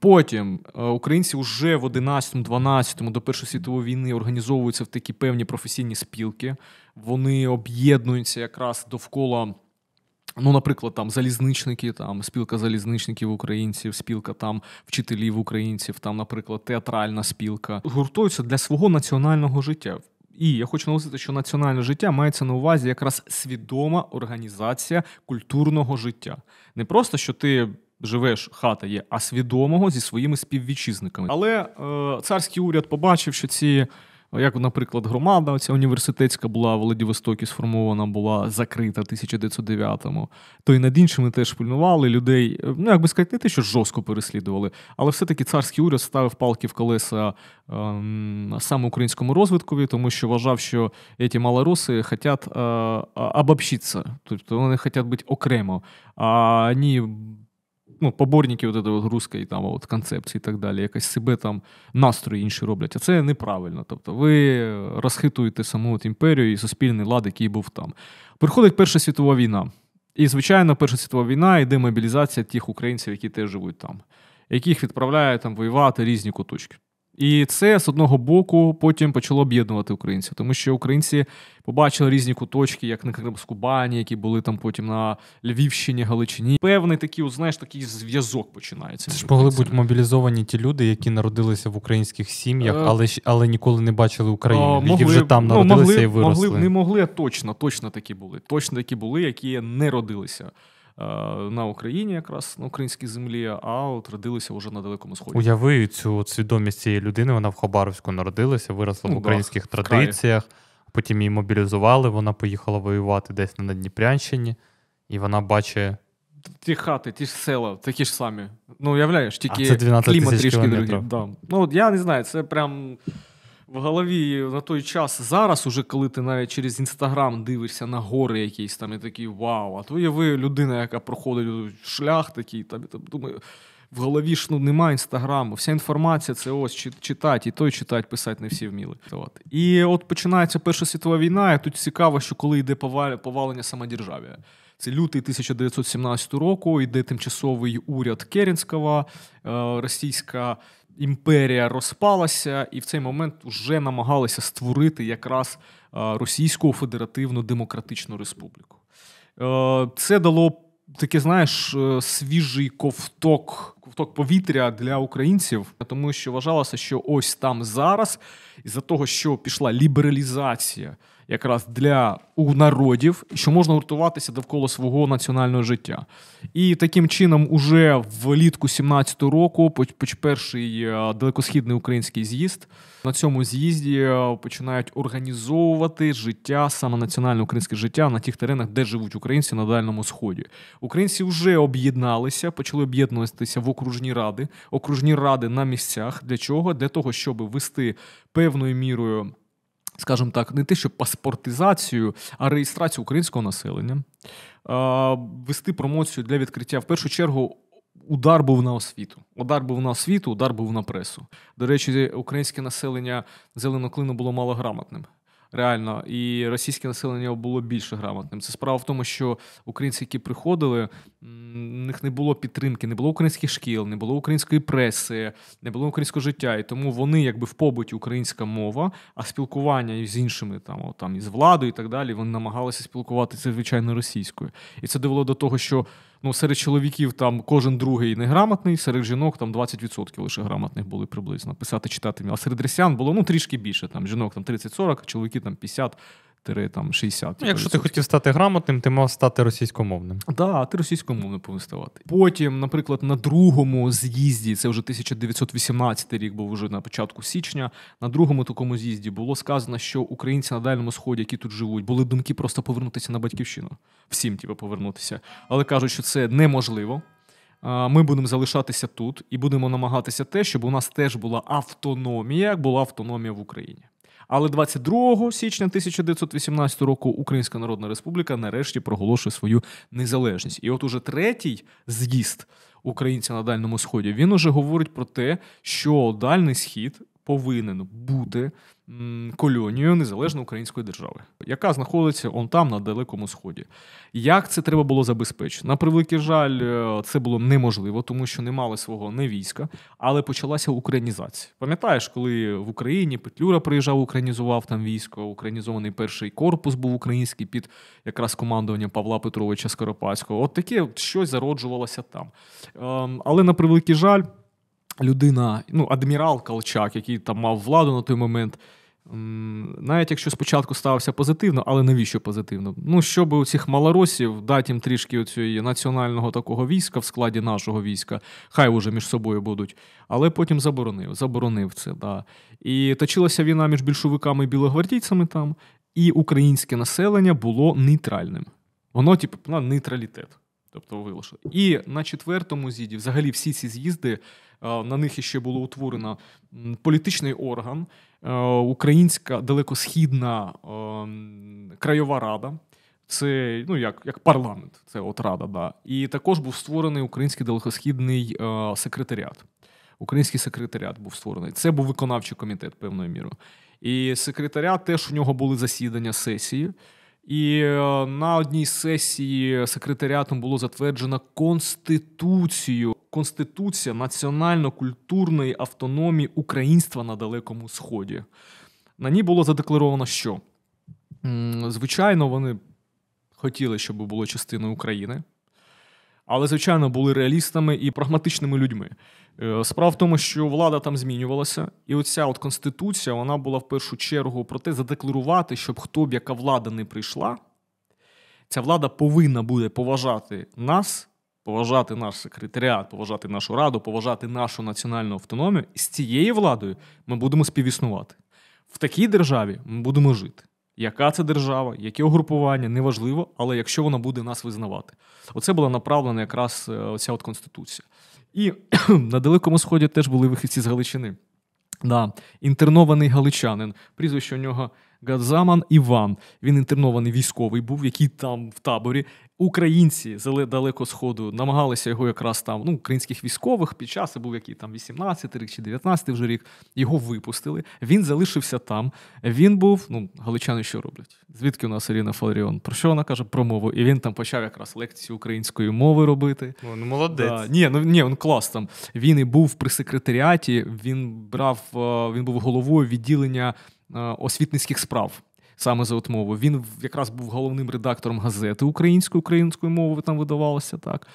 Потім е, українці вже в 11-12 до Першої світової війни організовуються в такі певні професійні спілки. Вони об'єднуються якраз довкола. Ну, наприклад, там залізничники, там спілка залізничників українців, спілка там вчителів українців, там, наприклад, театральна спілка гуртуються для свого національного життя. І я хочу наголосити, що національне життя мається на увазі якраз свідома організація культурного життя. Не просто що ти живеш, хата є, а свідомого зі своїми співвітчизниками. Але е, царський уряд побачив, що ці. Як, наприклад, громада, ця університетська була в Владивостокі сформована, була закрита в 1909-му, то і над іншими теж пильнували людей. Е, ну як би сказати, не те, що жорстко переслідували, але все-таки царський уряд ставив палки в колеса ем, саме українському розвиткові, тому що вважав, що ці малороси хочуть е, обобщитися, тобто вони хочуть бути окремо, а ні ну, поборники от этого от русської там от концепції і так далі, якось себе там настрої інші роблять. А це неправильно. Тобто ви розхитуєте саму от імперію і суспільний лад, який був там. Приходить Перша світова війна. І, звичайно, Перша світова війна і демобілізація тих українців, які теж живуть там, яких відправляють там воювати різні куточки. І це з одного боку потім почало об'єднувати українців, тому що українці побачили різні куточки, як на Кримськубані, які були там потім на Львівщині, Галичині. Певний такий, знаєш, такий зв'язок починається. Це ж могли бути мобілізовані ті люди, які народилися в українських сім'ях, е, але але ніколи не бачили України. Які вже там ну, народилися ну, могли, і виросли. Могли, не могли, а точно, точно такі були. Точно такі були, які не родилися. Е, на Україні, якраз на українській землі, а от родилися вже на далекому сході. Уяви цю свідомість цієї людини. Вона в Хабаровську народилася, виросла в ну українських да, традиціях. Край. Потім її мобілізували. Вона поїхала воювати десь на Дніпрянщині, і вона бачить. Ті хати, ті ж села, такі ж самі. Ну, уявляєш, тільки а це клімат трішки другі. Да. Ну, от я не знаю, це прям в голові на той час зараз, уже коли ти навіть через інстаграм дивишся на гори якісь там, і такий вау, а то є ви людина, яка проходить шлях такий, там, там думаю. В голові ж ну немає інстаграму, вся інформація це ось читати, і той читати, писати не всі вміли. От. І от починається Перша світова війна, і тут цікаво, що коли йде повалення самодержав'я. Це лютий 1917 року, йде тимчасовий уряд Керінського, е, російська імперія розпалася, і в цей момент вже намагалися створити якраз е, Російську Федеративну Демократичну Республіку. Е, це дало таке, знаєш, е, свіжий ковток, ковток повітря для українців, тому що вважалося, що ось там зараз, із-за того, що пішла лібералізація якраз для народів, що можна гуртуватися довкола свого національного життя. І таким чином, уже влітку 17-го року, перший е, далекосхідний український з'їзд на цьому з'їзді е, починають організовувати життя, саме національне українське життя на тих теренах, де живуть українці на Дальному Сході. Українці вже об'єдналися, почали об'єднуватися в окружні ради, окружні ради на місцях. Для чого? Для того, щоб вести певною мірою скажімо так, не те, що паспортизацію, а реєстрацію українського населення, вести промоцію для відкриття в першу чергу. Удар був на освіту. Удар був на освіту, удар був на пресу. До речі, українське населення зеленоклину було малограмотним реально, і російське населення було більше грамотним. Це справа в тому, що українці, які приходили, у них не було підтримки, не було українських шкіл, не було української преси, не було українського життя. І тому вони, якби в побуті українська мова, а спілкування з іншими там, там із владою і так далі, вони намагалися спілкуватися звичайно російською, і це довело до того, що ну серед чоловіків там кожен другий неграмотний, серед жінок там 20% лише грамотних були приблизно писати, читати. А серед росіян було ну трішки більше. Там жінок там 30-40, чоловіки там 50% там 60. Ну, якщо ти хотів стати грамотним, ти мав стати російськомовним. Так, да, ти російськомовним повинен ставати. Потім, наприклад, на другому з'їзді, це вже 1918 рік, був вже на початку січня. На другому такому з'їзді було сказано, що українці на Дальному Сході, які тут живуть, були думки просто повернутися на батьківщину. Всім, типу, повернутися. Але кажуть, що це неможливо. Ми будемо залишатися тут і будемо намагатися те, щоб у нас теж була автономія, як була автономія в Україні. Але 22 січня 1918 року Українська Народна Республіка нарешті проголошує свою незалежність. І от уже третій з'їзд українців на Дальному Сході він уже говорить про те, що Дальний Схід повинен бути кольонією незалежної української держави, яка знаходиться он там на далекому сході. Як це треба було забезпечити? На превеликий жаль, е, це було неможливо, тому що не мали свого не війська, але почалася українізація. Пам'ятаєш, коли в Україні Петлюра приїжджав, українізував там військо, українізований перший корпус був український під якраз командуванням Павла Петровича Скоропадського. От таке щось зароджувалося там. Ем, але на превеликий жаль людина, ну, адмірал Колчак, який там мав владу на той момент. Навіть якщо спочатку ставився позитивно, але навіщо позитивно? Ну, щоб у цих малоросів дати їм трішки оцієї національного такого війська в складі нашого війська, хай уже між собою будуть, але потім заборонив, заборонив це. Да. І точилася війна між більшовиками і білогвардійцями там, і українське населення було нейтральним. Воно, типу, на нейтралітет. Тобто вилишили. І на четвертому з'їді взагалі всі ці з'їзди Е, на них ще було утворено політичний орган, е, Українська далекосхідна е, краєва рада. Це ну як як парламент, це от рада. Да. І також був створений український далекосхідний секретаріат. Український секретаріат був створений. Це був виконавчий комітет певною мірою. І секретаріат теж у нього були засідання сесії. І е, на одній сесії секретаріатом було затверджено конституцію. Конституція національно-культурної автономії українства на Далекому Сході. На ній було задекларовано, що звичайно вони хотіли, щоб було частиною України, але звичайно були реалістами і прагматичними людьми. Е, справа в тому, що влада там змінювалася, і оця от конституція вона була в першу чергу про те, задекларувати, щоб хто б яка влада не прийшла, ця влада повинна буде поважати нас, поважати наш секретаріат, поважати нашу раду, поважати нашу національну автономію. І з цією владою ми будемо співіснувати. В такій державі ми будемо жити. Яка це держава, яке угрупування, неважливо, але якщо вона буде нас визнавати, оце була направлена якраз е, ця от конституція. І *clears throat* на Далекому Сході теж були вихідці з Галичини. Да, Інтернований галичанин, прізвище у нього Гадзаман Іван. Він інтернований військовий був, який там в таборі. Українці з далеко сходу намагалися його якраз там, ну, українських військових під час був який там 18 й рік чи 19 й вже рік. Його випустили. Він залишився там. Він був, ну, галичани що роблять? Звідки у нас Ірина Фаріон? Про що вона каже? Про мову. І він там почав якраз лекції української мови робити. О, ну, ну, молодець. Да. Ні, ну ні, він клас там. Він і був при секретаріаті. Він брав, е, він був головою відділення. Е, освітницьких справ. Саме за отмову. Він якраз був головним редактором газети української української мови, там видавалося так.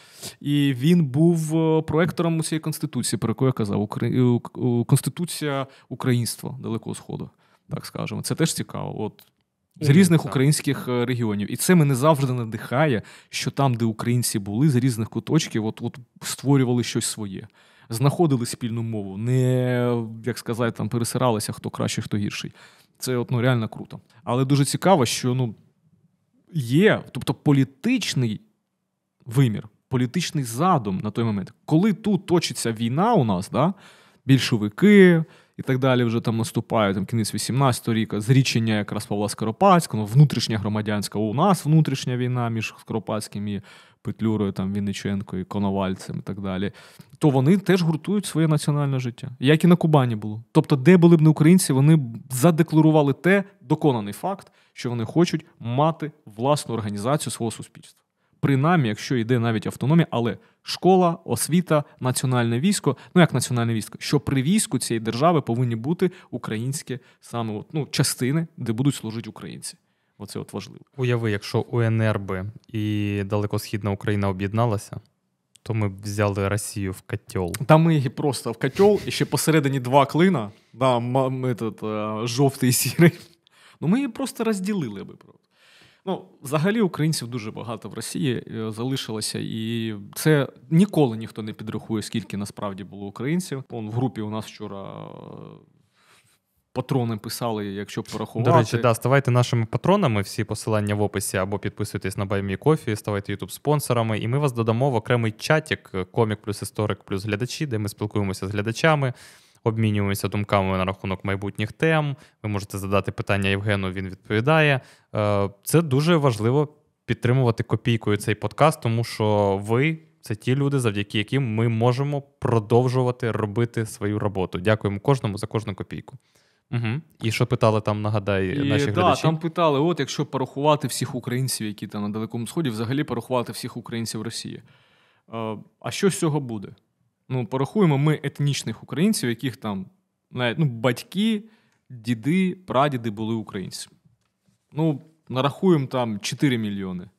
І він був е, проектором цієї конституції, про яку я казав, Украї... Е, конституція Українства Далекого Сходу, так скажемо. Це теж цікаво. От з різних українських регіонів. І це мене завжди надихає, що там, де українці були, з різних куточків, от, от створювали щось своє знаходили спільну мову, не як сказати, там пересиралися хто краще, хто гірший. Це от, ну, реально круто. Але дуже цікаво, що ну, є, тобто політичний вимір, політичний задум на той момент, коли тут точиться війна у нас, да, більшовики. І так далі вже там наступає там кінець 18-го ріка, зрічення якраз Павла Скоропадського, ну, внутрішня громадянська. У нас внутрішня війна між Скоропадським і Петлюрою, там Вінниченко і Коновальцем і так далі, то вони теж гуртують своє національне життя, як і на Кубані було. Тобто, де були б не українці, вони задекларували те, доконаний факт, що вони хочуть мати власну організацію свого суспільства. Принаймні, якщо йде навіть автономія, але школа, освіта, національне військо, ну як національне військо, що при війську цієї держави повинні бути українські саме ну, частини, де будуть служити українці. Оце от важливо. Уяви, якщо УНР би і Далекосхідна Україна об'єдналася, то ми б взяли Росію в котел. Та ми її просто в котел, і ще посередині два клина, да, м- этот, а, е, жовтий і сірий. Ну ми її просто розділили би. Ну, взагалі українців дуже багато в Росії е, залишилося, і це ніколи ніхто не підрахує, скільки насправді було українців. Вон в групі у нас вчора патрони писали, якщо порахувати. До речі, да, ставайте нашими патронами. Всі посилання в описі або підписуйтесь на Баймі Кофі, ставайте ютуб спонсорами, і ми вас додамо в окремий чатік е, комік плюс історик плюс глядачі, де ми спілкуємося з глядачами. Обмінюємося думками на рахунок майбутніх тем. Ви можете задати питання Євгену, він відповідає. Е, це дуже важливо підтримувати копійкою цей подкаст, тому що ви це ті люди, завдяки яким ми можемо продовжувати робити свою роботу. Дякуємо кожному за кожну копійку. Угу. І що питали там, нагадай, і, наші да, глядачі? Там питали: от якщо порахувати всіх українців, які там на Далекому Сході, взагалі порахувати всіх українців Росії. Е, а що з цього буде? Ну, порахуємо ми етнічних українців, яких там навіть ну, батьки, діди, прадіди були українці. Ну, нарахуємо там 4 мільйони,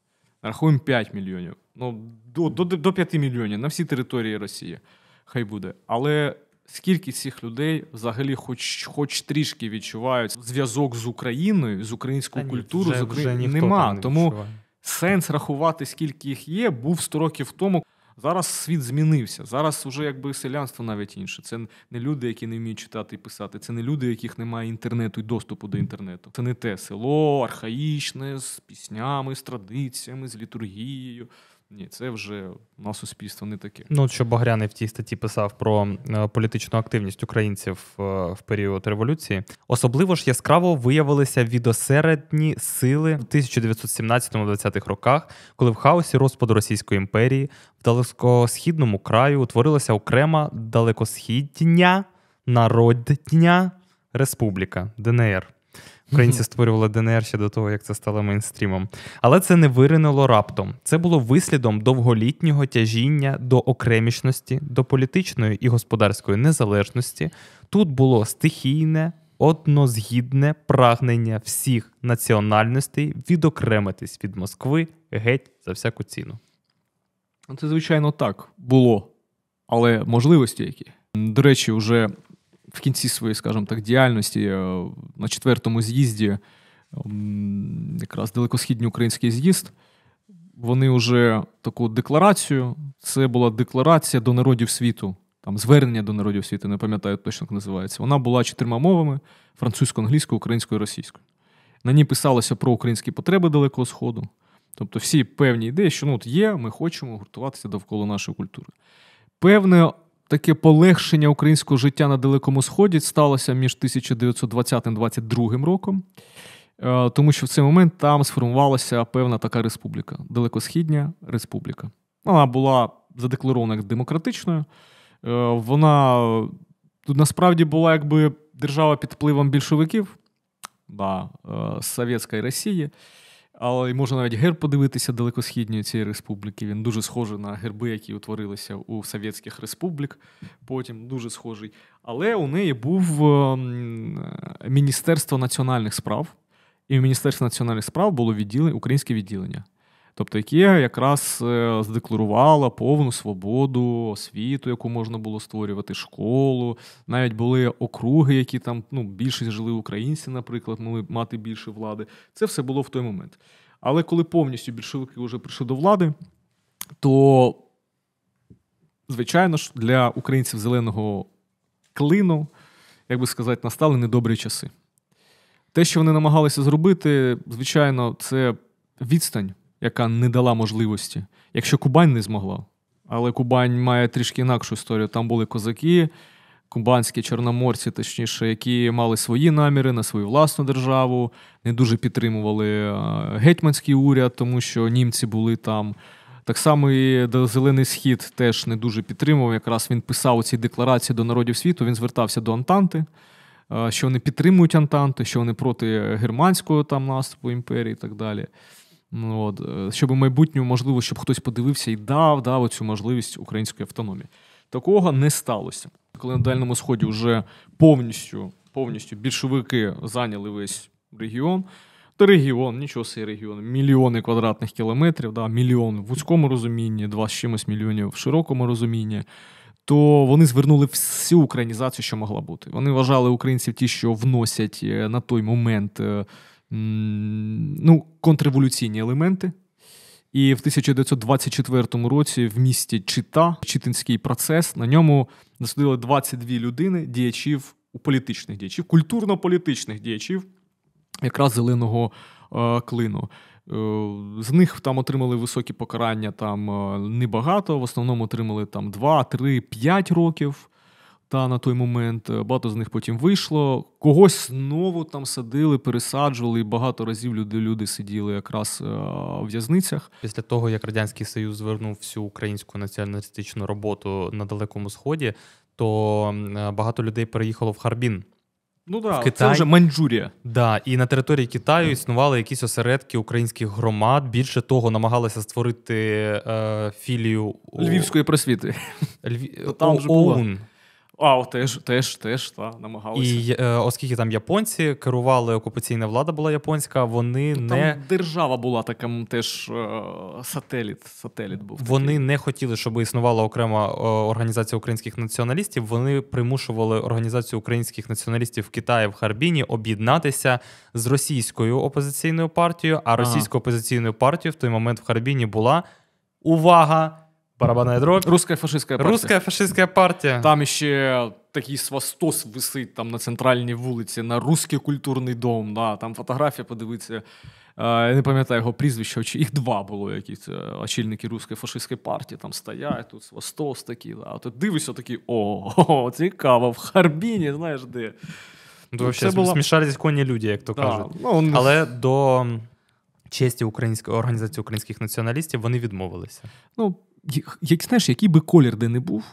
нарахуємо 5 мільйонів. Ну, до, до, до 5 мільйонів на всій території Росії. Хай буде. Але Скільки цих людей взагалі, хоч хоч трішки відчувають зв'язок з Україною, з українською культурою, з Україною нема. Не Тому відчуває. сенс рахувати, скільки їх є, був 100 років тому. Зараз світ змінився. Зараз уже якби селянство навіть інше. Це не люди, які не вміють читати і писати. Це не люди, яких немає інтернету і доступу до інтернету. Це не те село архаїчне з піснями, з традиціями, з літургією. Ні, це вже на суспільство не таке. Ну що Багряний в тій статті писав про е, політичну активність українців е, в період революції. Особливо ж яскраво виявилися відосередні сили в 1917-20-х роках, коли в хаосі розпаду Російської імперії в далекосхідному краю утворилася окрема далекосхідня народня республіка ДНР. Українці mm-hmm. створювали ДНР ще до того, як це стало мейнстрімом. Але це не виринуло раптом. Це було вислідом довголітнього тяжіння до окремішності, до політичної і господарської незалежності. Тут було стихійне. Однозгідне прагнення всіх національностей відокремитись від Москви геть за всяку ціну. Це, звичайно, так було. Але можливості які. До речі, вже в кінці своєї, скажімо так, діяльності е, на четвертому з'їзді, ем, якраз далекосхідній український з'їзд, вони вже таку декларацію. Це була декларація до народів світу, там звернення до народів світу, не пам'ятаю точно як називається. Вона була чотирма мовами: французькою, англійською, українською, російською. На ній писалося про українські потреби Далекого Сходу. Тобто всі певні ідеї, що ну, от є, ми хочемо гуртуватися довкола нашої культури. Певне таке полегшення українського життя на Далекому Сході сталося між 1920-22 роком, е, тому що в цей момент там сформувалася певна така республіка, Далекосхідня Республіка. Вона була задекларована як демократичною. Е, вона тут е, насправді була якби держава під впливом більшовиків да, Совєтської Росії. Але й можна навіть герб подивитися далекосхідньої цієї республіки. Він дуже схожий на герби, які утворилися у Совєтських республік. Потім дуже схожий. Але у неї був ем, Міністерство національних справ. І в Міністерстві національних справ було відділення, українське відділення. Тобто яке якраз е, здекларувала повну свободу освіту, яку можна було створювати, школу. Навіть були округи, які там ну, більшість жили українці, наприклад, могли мати більше влади. Це все було в той момент. Але коли повністю більшовики вже прийшли до влади, то, звичайно ж, для українців зеленого клину, як би сказати, настали недобрі часи. Те, що вони намагалися зробити, звичайно, це відстань яка не дала можливості, якщо Кубань не змогла. Але Кубань має трішки інакшу історію. Там були козаки, кубанські чорноморці, точніше, які мали свої наміри на свою власну державу, не дуже підтримували е, гетьманський уряд, тому що німці були там. Так само і Зелений Схід теж не дуже підтримував. Якраз він писав у цій декларації до народів світу. Він звертався до Антанти, е, що вони підтримують Антанти, що вони проти германського там наступу імперії і так далі. Ну, от, е, Щоб у майбутньому, можливо, щоб хтось подивився і дав дав оцю можливість української автономії. Такого не сталося. Коли на Дальному Сході вже повністю повністю більшовики зайняли весь регіон, та регіон, нічого цей регіон, мільйони квадратних кілометрів, да, мільйон в вузькому розумінні, два з чимось мільйонів в широкому розумінні, то вони звернули всю українізацію, що могла бути. Вони вважали українців ті, що вносять е, на той момент. Е, ну, контрреволюційні елементи. І в 1924 році в місті Чита Читинський процес на ньому засудили 22 людини, діячів політичних діячів, культурно-політичних діячів, якраз зеленого е, клину. Е, з них там отримали високі покарання там е, небагато. В основному отримали там 2, 3, 5 років та на той момент. Е, багато з них потім вийшло. Когось знову там садили, пересаджували, і багато разів люди люди сиділи якраз е, в в'язницях. Після того, як Радянський Союз звернув всю українську націоналістичну роботу на Далекому Сході, то е, багато людей переїхало в Харбін. Ну да, в Китай. це вже Маньчжурія. Да, і на території Китаю існували якісь осередки українських громад. Більше того, намагалися створити е, філію Львівської просвіти. Львів... Там же ОУН. А, теж теж, теж та намагалися. І е, оскільки там японці керували окупаційна влада була японська, вони ну, там не держава була така теж е, сателіт. Сателіт був вони не хотіли, щоб існувала окрема е, організація українських націоналістів. Вони примушували організацію українських націоналістів в Китаї в Харбіні об'єднатися з російською опозиційною партією. А російською ага. опозиційною партією в той момент в Харбіні була увага барабанная дробь. Русская фашистська партія. Русская фашистська партія. Там ще такий свастос висить там на центральній вулиці, на русський культурний дом. Да, Там фотографія подивиться. Я не пам'ятаю його прізвища, чи їх два було якісь очільники руської фашистської партії, там стоять, тут свастос такий. *laughs* Ну, да. А ти дивишся такий, о, цікаво, в Харбіні, знаєш де. До, Це було... Смішались коні люди, як то да. кажуть. Ну, он... Але до честі Української організації українських націоналістів вони відмовилися. Ну, як знаєш, який би колір де не був,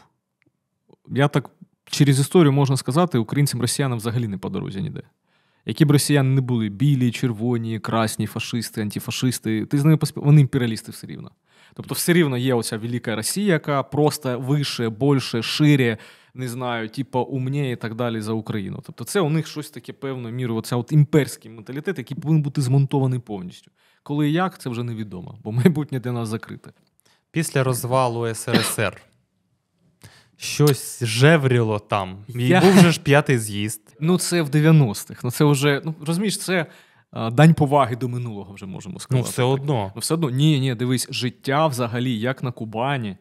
я так через історію можна сказати, українцям росіянам взагалі не по дорозі ніде. Які б росіяни не були білі, червоні, красні, фашисти, антифашисти, ти з ними поспів... вони імперіалісти все рівно. Тобто, все рівно є оця велика Росія, яка просто вище, більше, шире, не знаю, типу умніє і так далі за Україну. Тобто, це у них щось таке певною мірою, оця от імперський менталітет, який повинен бути змонтований повністю. Коли і як, це вже невідомо, бо майбутнє для нас закрите після розвалу СРСР. Щось жевріло там. Я... Був вже ж п'ятий з'їзд. Ну, це в 90-х. Ну це вже, ну розумієш, це а, дань поваги до минулого вже можемо ну, сказати. Ну, все одно. Ну, все одно. Ні, ні, дивись, життя взагалі, як на Кубані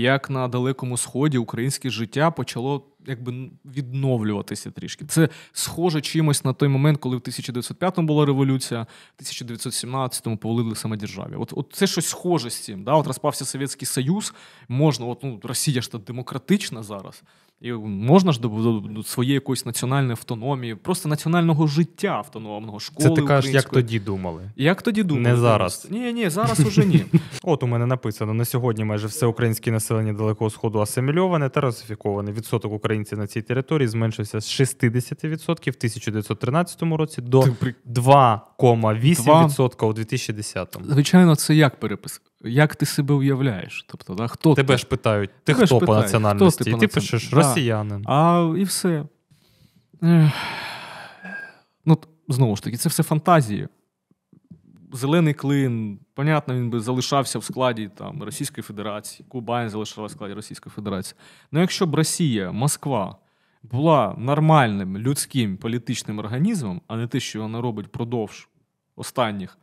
як на далекому сході українське життя почало якби відновлюватися трішки. Це схоже чимось на той момент, коли в 1905-му була революція, в 1917-му повалили самодержаві. От от це щось схоже з цим. Да? От розпався Совєтський Союз. Можна, от ну Росія ж та демократична зараз. І можна ж до, до, до своєї якоїсь національної автономії, просто національного життя автономного школи. Це ти кажеш, як тоді думали. Як тоді думали? Не зараз. Ні, ні, зараз уже ні. *laughs* От у мене написано: на сьогодні майже все українське населення Далекого Сходу асимільоване та русифіковане. Відсоток українців на цій території зменшився з 60% в 1913 році до 2,8% у 2010. Звичайно, це як перепис? як ти себе уявляєш? Тобто, да, хто Тебе ти? ж питають, ти Тебе хто, питають, по національності? хто ти по національності? І пишеш да. росіянин. А і все. Ну, Знову ж таки, це все фантазії. Зелений клин, понятно, він би залишався в складі там, Російської Федерації, Кубань залишався в складі Російської Федерації. Ну, якщо б Росія, Москва була нормальним людським політичним організмом, а не те, що вона робить впродовж останніх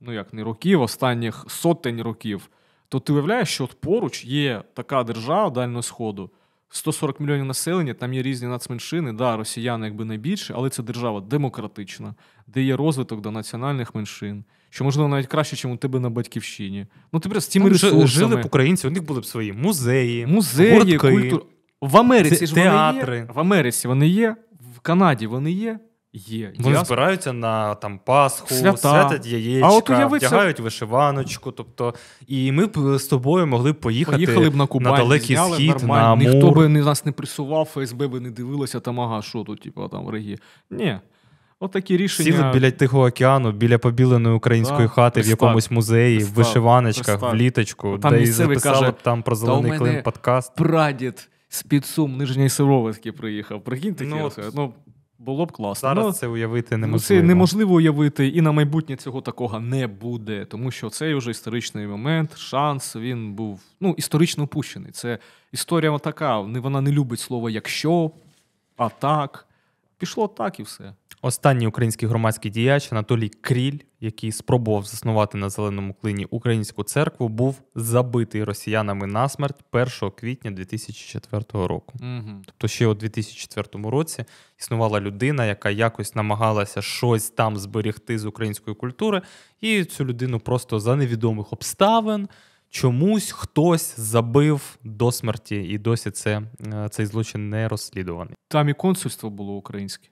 ну як не років, останніх сотень років, то ти уявляєш, що от поруч є така держава Дальнього Сходу, 140 мільйонів населення, там є різні нацменшини, да, росіяни якби найбільше, але це держава демократична, де є розвиток до національних меншин, що можливо навіть краще, ніж у тебе на батьківщині. Ну ти з цими ресурсами. жили б українці, у них були б свої музеї, музеї, культури. В Америці це, ж вони є. В Америці вони є, в Канаді вони є, є. Вони Діас... збираються на там Пасху, Свята. святять яєчка, а от уявиться... вдягають вишиваночку. Тобто, І ми б з тобою могли б поїхати Поїхали б на Кубань, на далекий зняли, схід. на Амур. Ніхто би нас не присував, ФСБ би не дивилася, там ага, що тут, типу, там регі. Ні. Отакі От рішення. Сіли біля Тихого океану, біля побіленої української да, хати пристав, в якомусь музеї, пристав, в вишиваночках, пристав. в літочку, там де і записали б там про зелений клин подкаст. Прадід з під сум Нижньої Сироватки приїхав. Прикинь, такі ну, ну було б класно. Зараз ну, це уявити ну, неможливо. Це неможливо уявити, і на майбутнє цього такого не буде, тому що цей уже історичний момент, шанс він був ну, історично опущений. Це історія така. Вона не любить слово якщо, а так. Пішло так і все. Останній український громадський діяч Анатолій Кріль, який спробував заснувати на зеленому клині українську церкву, був забитий росіянами на смерть 1 квітня 2004 року. Угу. Тобто, ще у 2004 році існувала людина, яка якось намагалася щось там зберегти з української культури, і цю людину просто за невідомих обставин. Чомусь хтось забив до смерті, і досі це е, цей злочин не розслідуваний. Там і консульство було українське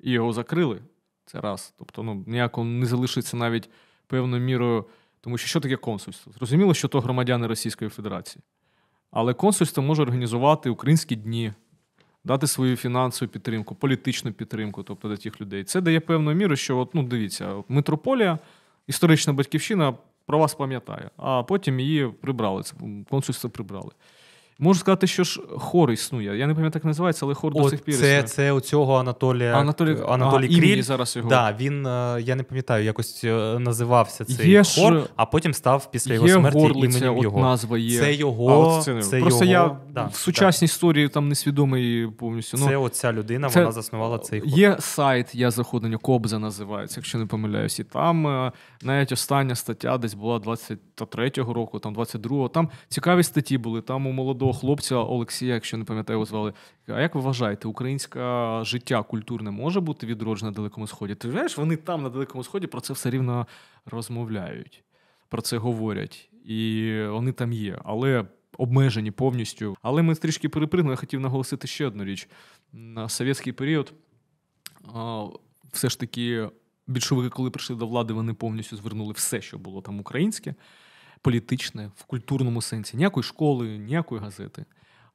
і його закрили. Це раз. Тобто, ну ніяко не залишиться навіть певною мірою, тому що що таке консульство? Зрозуміло, що то громадяни Російської Федерації, але консульство може організувати українські дні, дати свою фінансову підтримку, політичну підтримку, тобто для тих людей. Це дає певну міру, що от, ну, дивіться, митрополія, історична батьківщина про вас пам'ятає, а потім її прибрали. Консульство прибрали. Можу сказати, що ж хор існує. Я не пам'ятаю, як називається, але хор О, до сих пір. Це це у цього Анатолія Анатолій, Анатолій а, Кріль. зараз його. Да, він, е, я не пам'ятаю, якось е, називався цей є хор, ж... Е, а потім став після його є смерті горлиця, іменем його. назва є. Це його. А, це Просто його, я да, в сучасній да. історії там несвідомий повністю. Ну, Це оця людина, це... вона заснувала цей хор. Є сайт, я заходжу, Кобза називається, якщо не помиляюсь. І там навіть остання стаття десь була 23-го року, там 22-го. Там цікаві статті були, там у молодого того хлопця Олексія, якщо не пам'ятаю, його звали. А як ви вважаєте, українське життя культурне може бути відроджене на Далекому Сході? Ти знаєш, вони там на Далекому Сході про це все рівно розмовляють, про це говорять, і вони там є, але обмежені повністю. Але ми трішки перепригнули, я хотів наголосити ще одну річ: на совєтський період все ж таки більшовики, коли прийшли до влади, вони повністю звернули все, що було там українське політичне в культурному сенсі, ніякої школи, ніякої газети.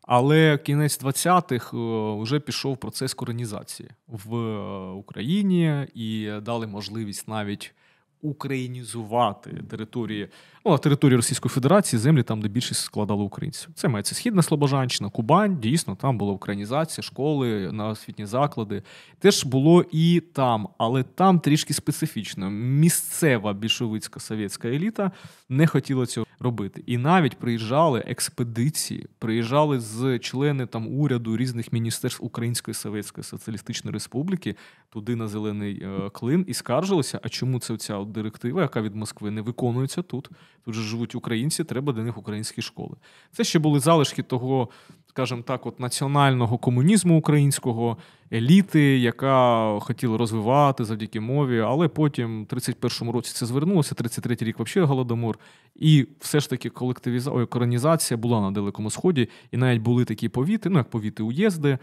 Але кінець 20-х вже е, пішов процес коронізації в е, Україні і дали можливість навіть українізувати території ну, території Російської Федерації, землі там, де більшість складало українців. Це мається Східна Слобожанщина, Кубань. Дійсно, там була українізація, школи, на освітні заклади. Теж було і там, але там трішки специфічно. Місцева більшовицька совєтська еліта не хотіла цього робити. І навіть приїжджали експедиції, приїжджали з члени там уряду різних міністерств Української Совєтської Соціалістичної Республіки туди на зелений е, клин і скаржилися. А чому це ця директива, яка від Москви не виконується тут. Тут же живуть українці, треба для них українські школи. Це ще були залишки того, скажімо так, от національного комунізму українського, еліти, яка хотіла розвивати завдяки мові. Але потім, в 31-му році, це звернулося, 33-й рік взагалі голодомор. І все ж таки колективізація, коронізація була на Далекому Сході, і навіть були такі повіти, ну як повіти уїзди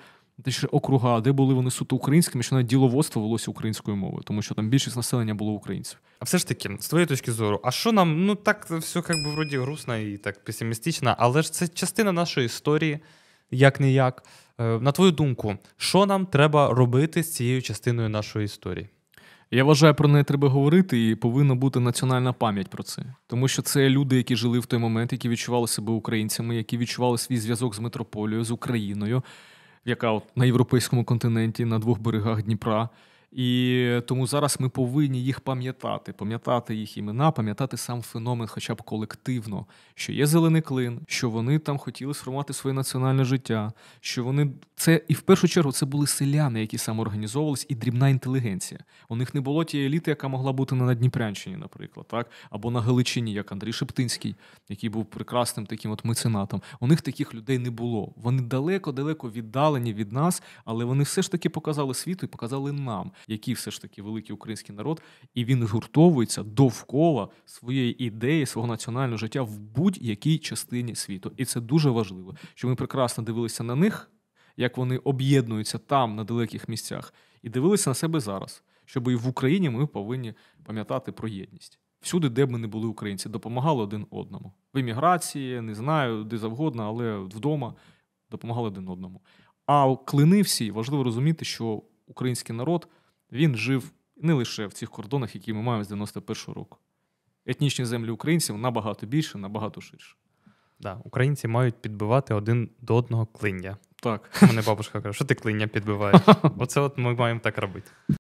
точніше, округа, де були вони суто українськими, що навіть діловодство велося українською мовою, тому що там більшість населення було українців. А все ж таки, з твоєї точки зору, а що нам ну так все як вроді грустно і так песимістично, але ж це частина нашої історії, як не як. На твою думку, що нам треба робити з цією частиною нашої історії? Я вважаю, про неї треба говорити, і повинна бути національна пам'ять про це, тому що це люди, які жили в той момент, які відчували себе українцями, які відчували свій зв'язок з метрополією, з Україною, яка от на європейському континенті на двох берегах Дніпра і тому зараз ми повинні їх пам'ятати, пам'ятати їх імена, пам'ятати сам феномен, хоча б колективно, що є зелений клин, що вони там хотіли сформувати своє національне життя, що вони це і в першу чергу це були селяни, які самоорганізовувалися, і дрібна інтелігенція. У них не було тієї еліти, яка могла бути на Дніпрянщині, наприклад, так або на Галичині, як Андрій Шептинський, який був прекрасним таким от меценатом. У них таких людей не було. Вони далеко-далеко віддалені від нас, але вони все ж таки показали світу і показали нам який все ж таки великий український народ, і він гуртовується довкола своєї ідеї, свого національного життя в будь-якій частині світу. І це дуже важливо, що ми прекрасно дивилися на них, як вони об'єднуються там, на далеких місцях, і дивилися на себе зараз, щоб і в Україні ми повинні пам'ятати про єдність. Всюди, де б ми не були українці, допомагали один одному. В еміграції, не знаю, де завгодно, але вдома допомагали один одному. А клини всі важливо розуміти, що український народ він жив не лише в цих кордонах, які ми маємо з 91-го року. Етнічні землі українців набагато більше, набагато ширше. Да, Українці мають підбивати один до одного клиння. Так. Мене бабушка каже, що ти клиння підбиваєш? *laughs* Оце от ми маємо так робити.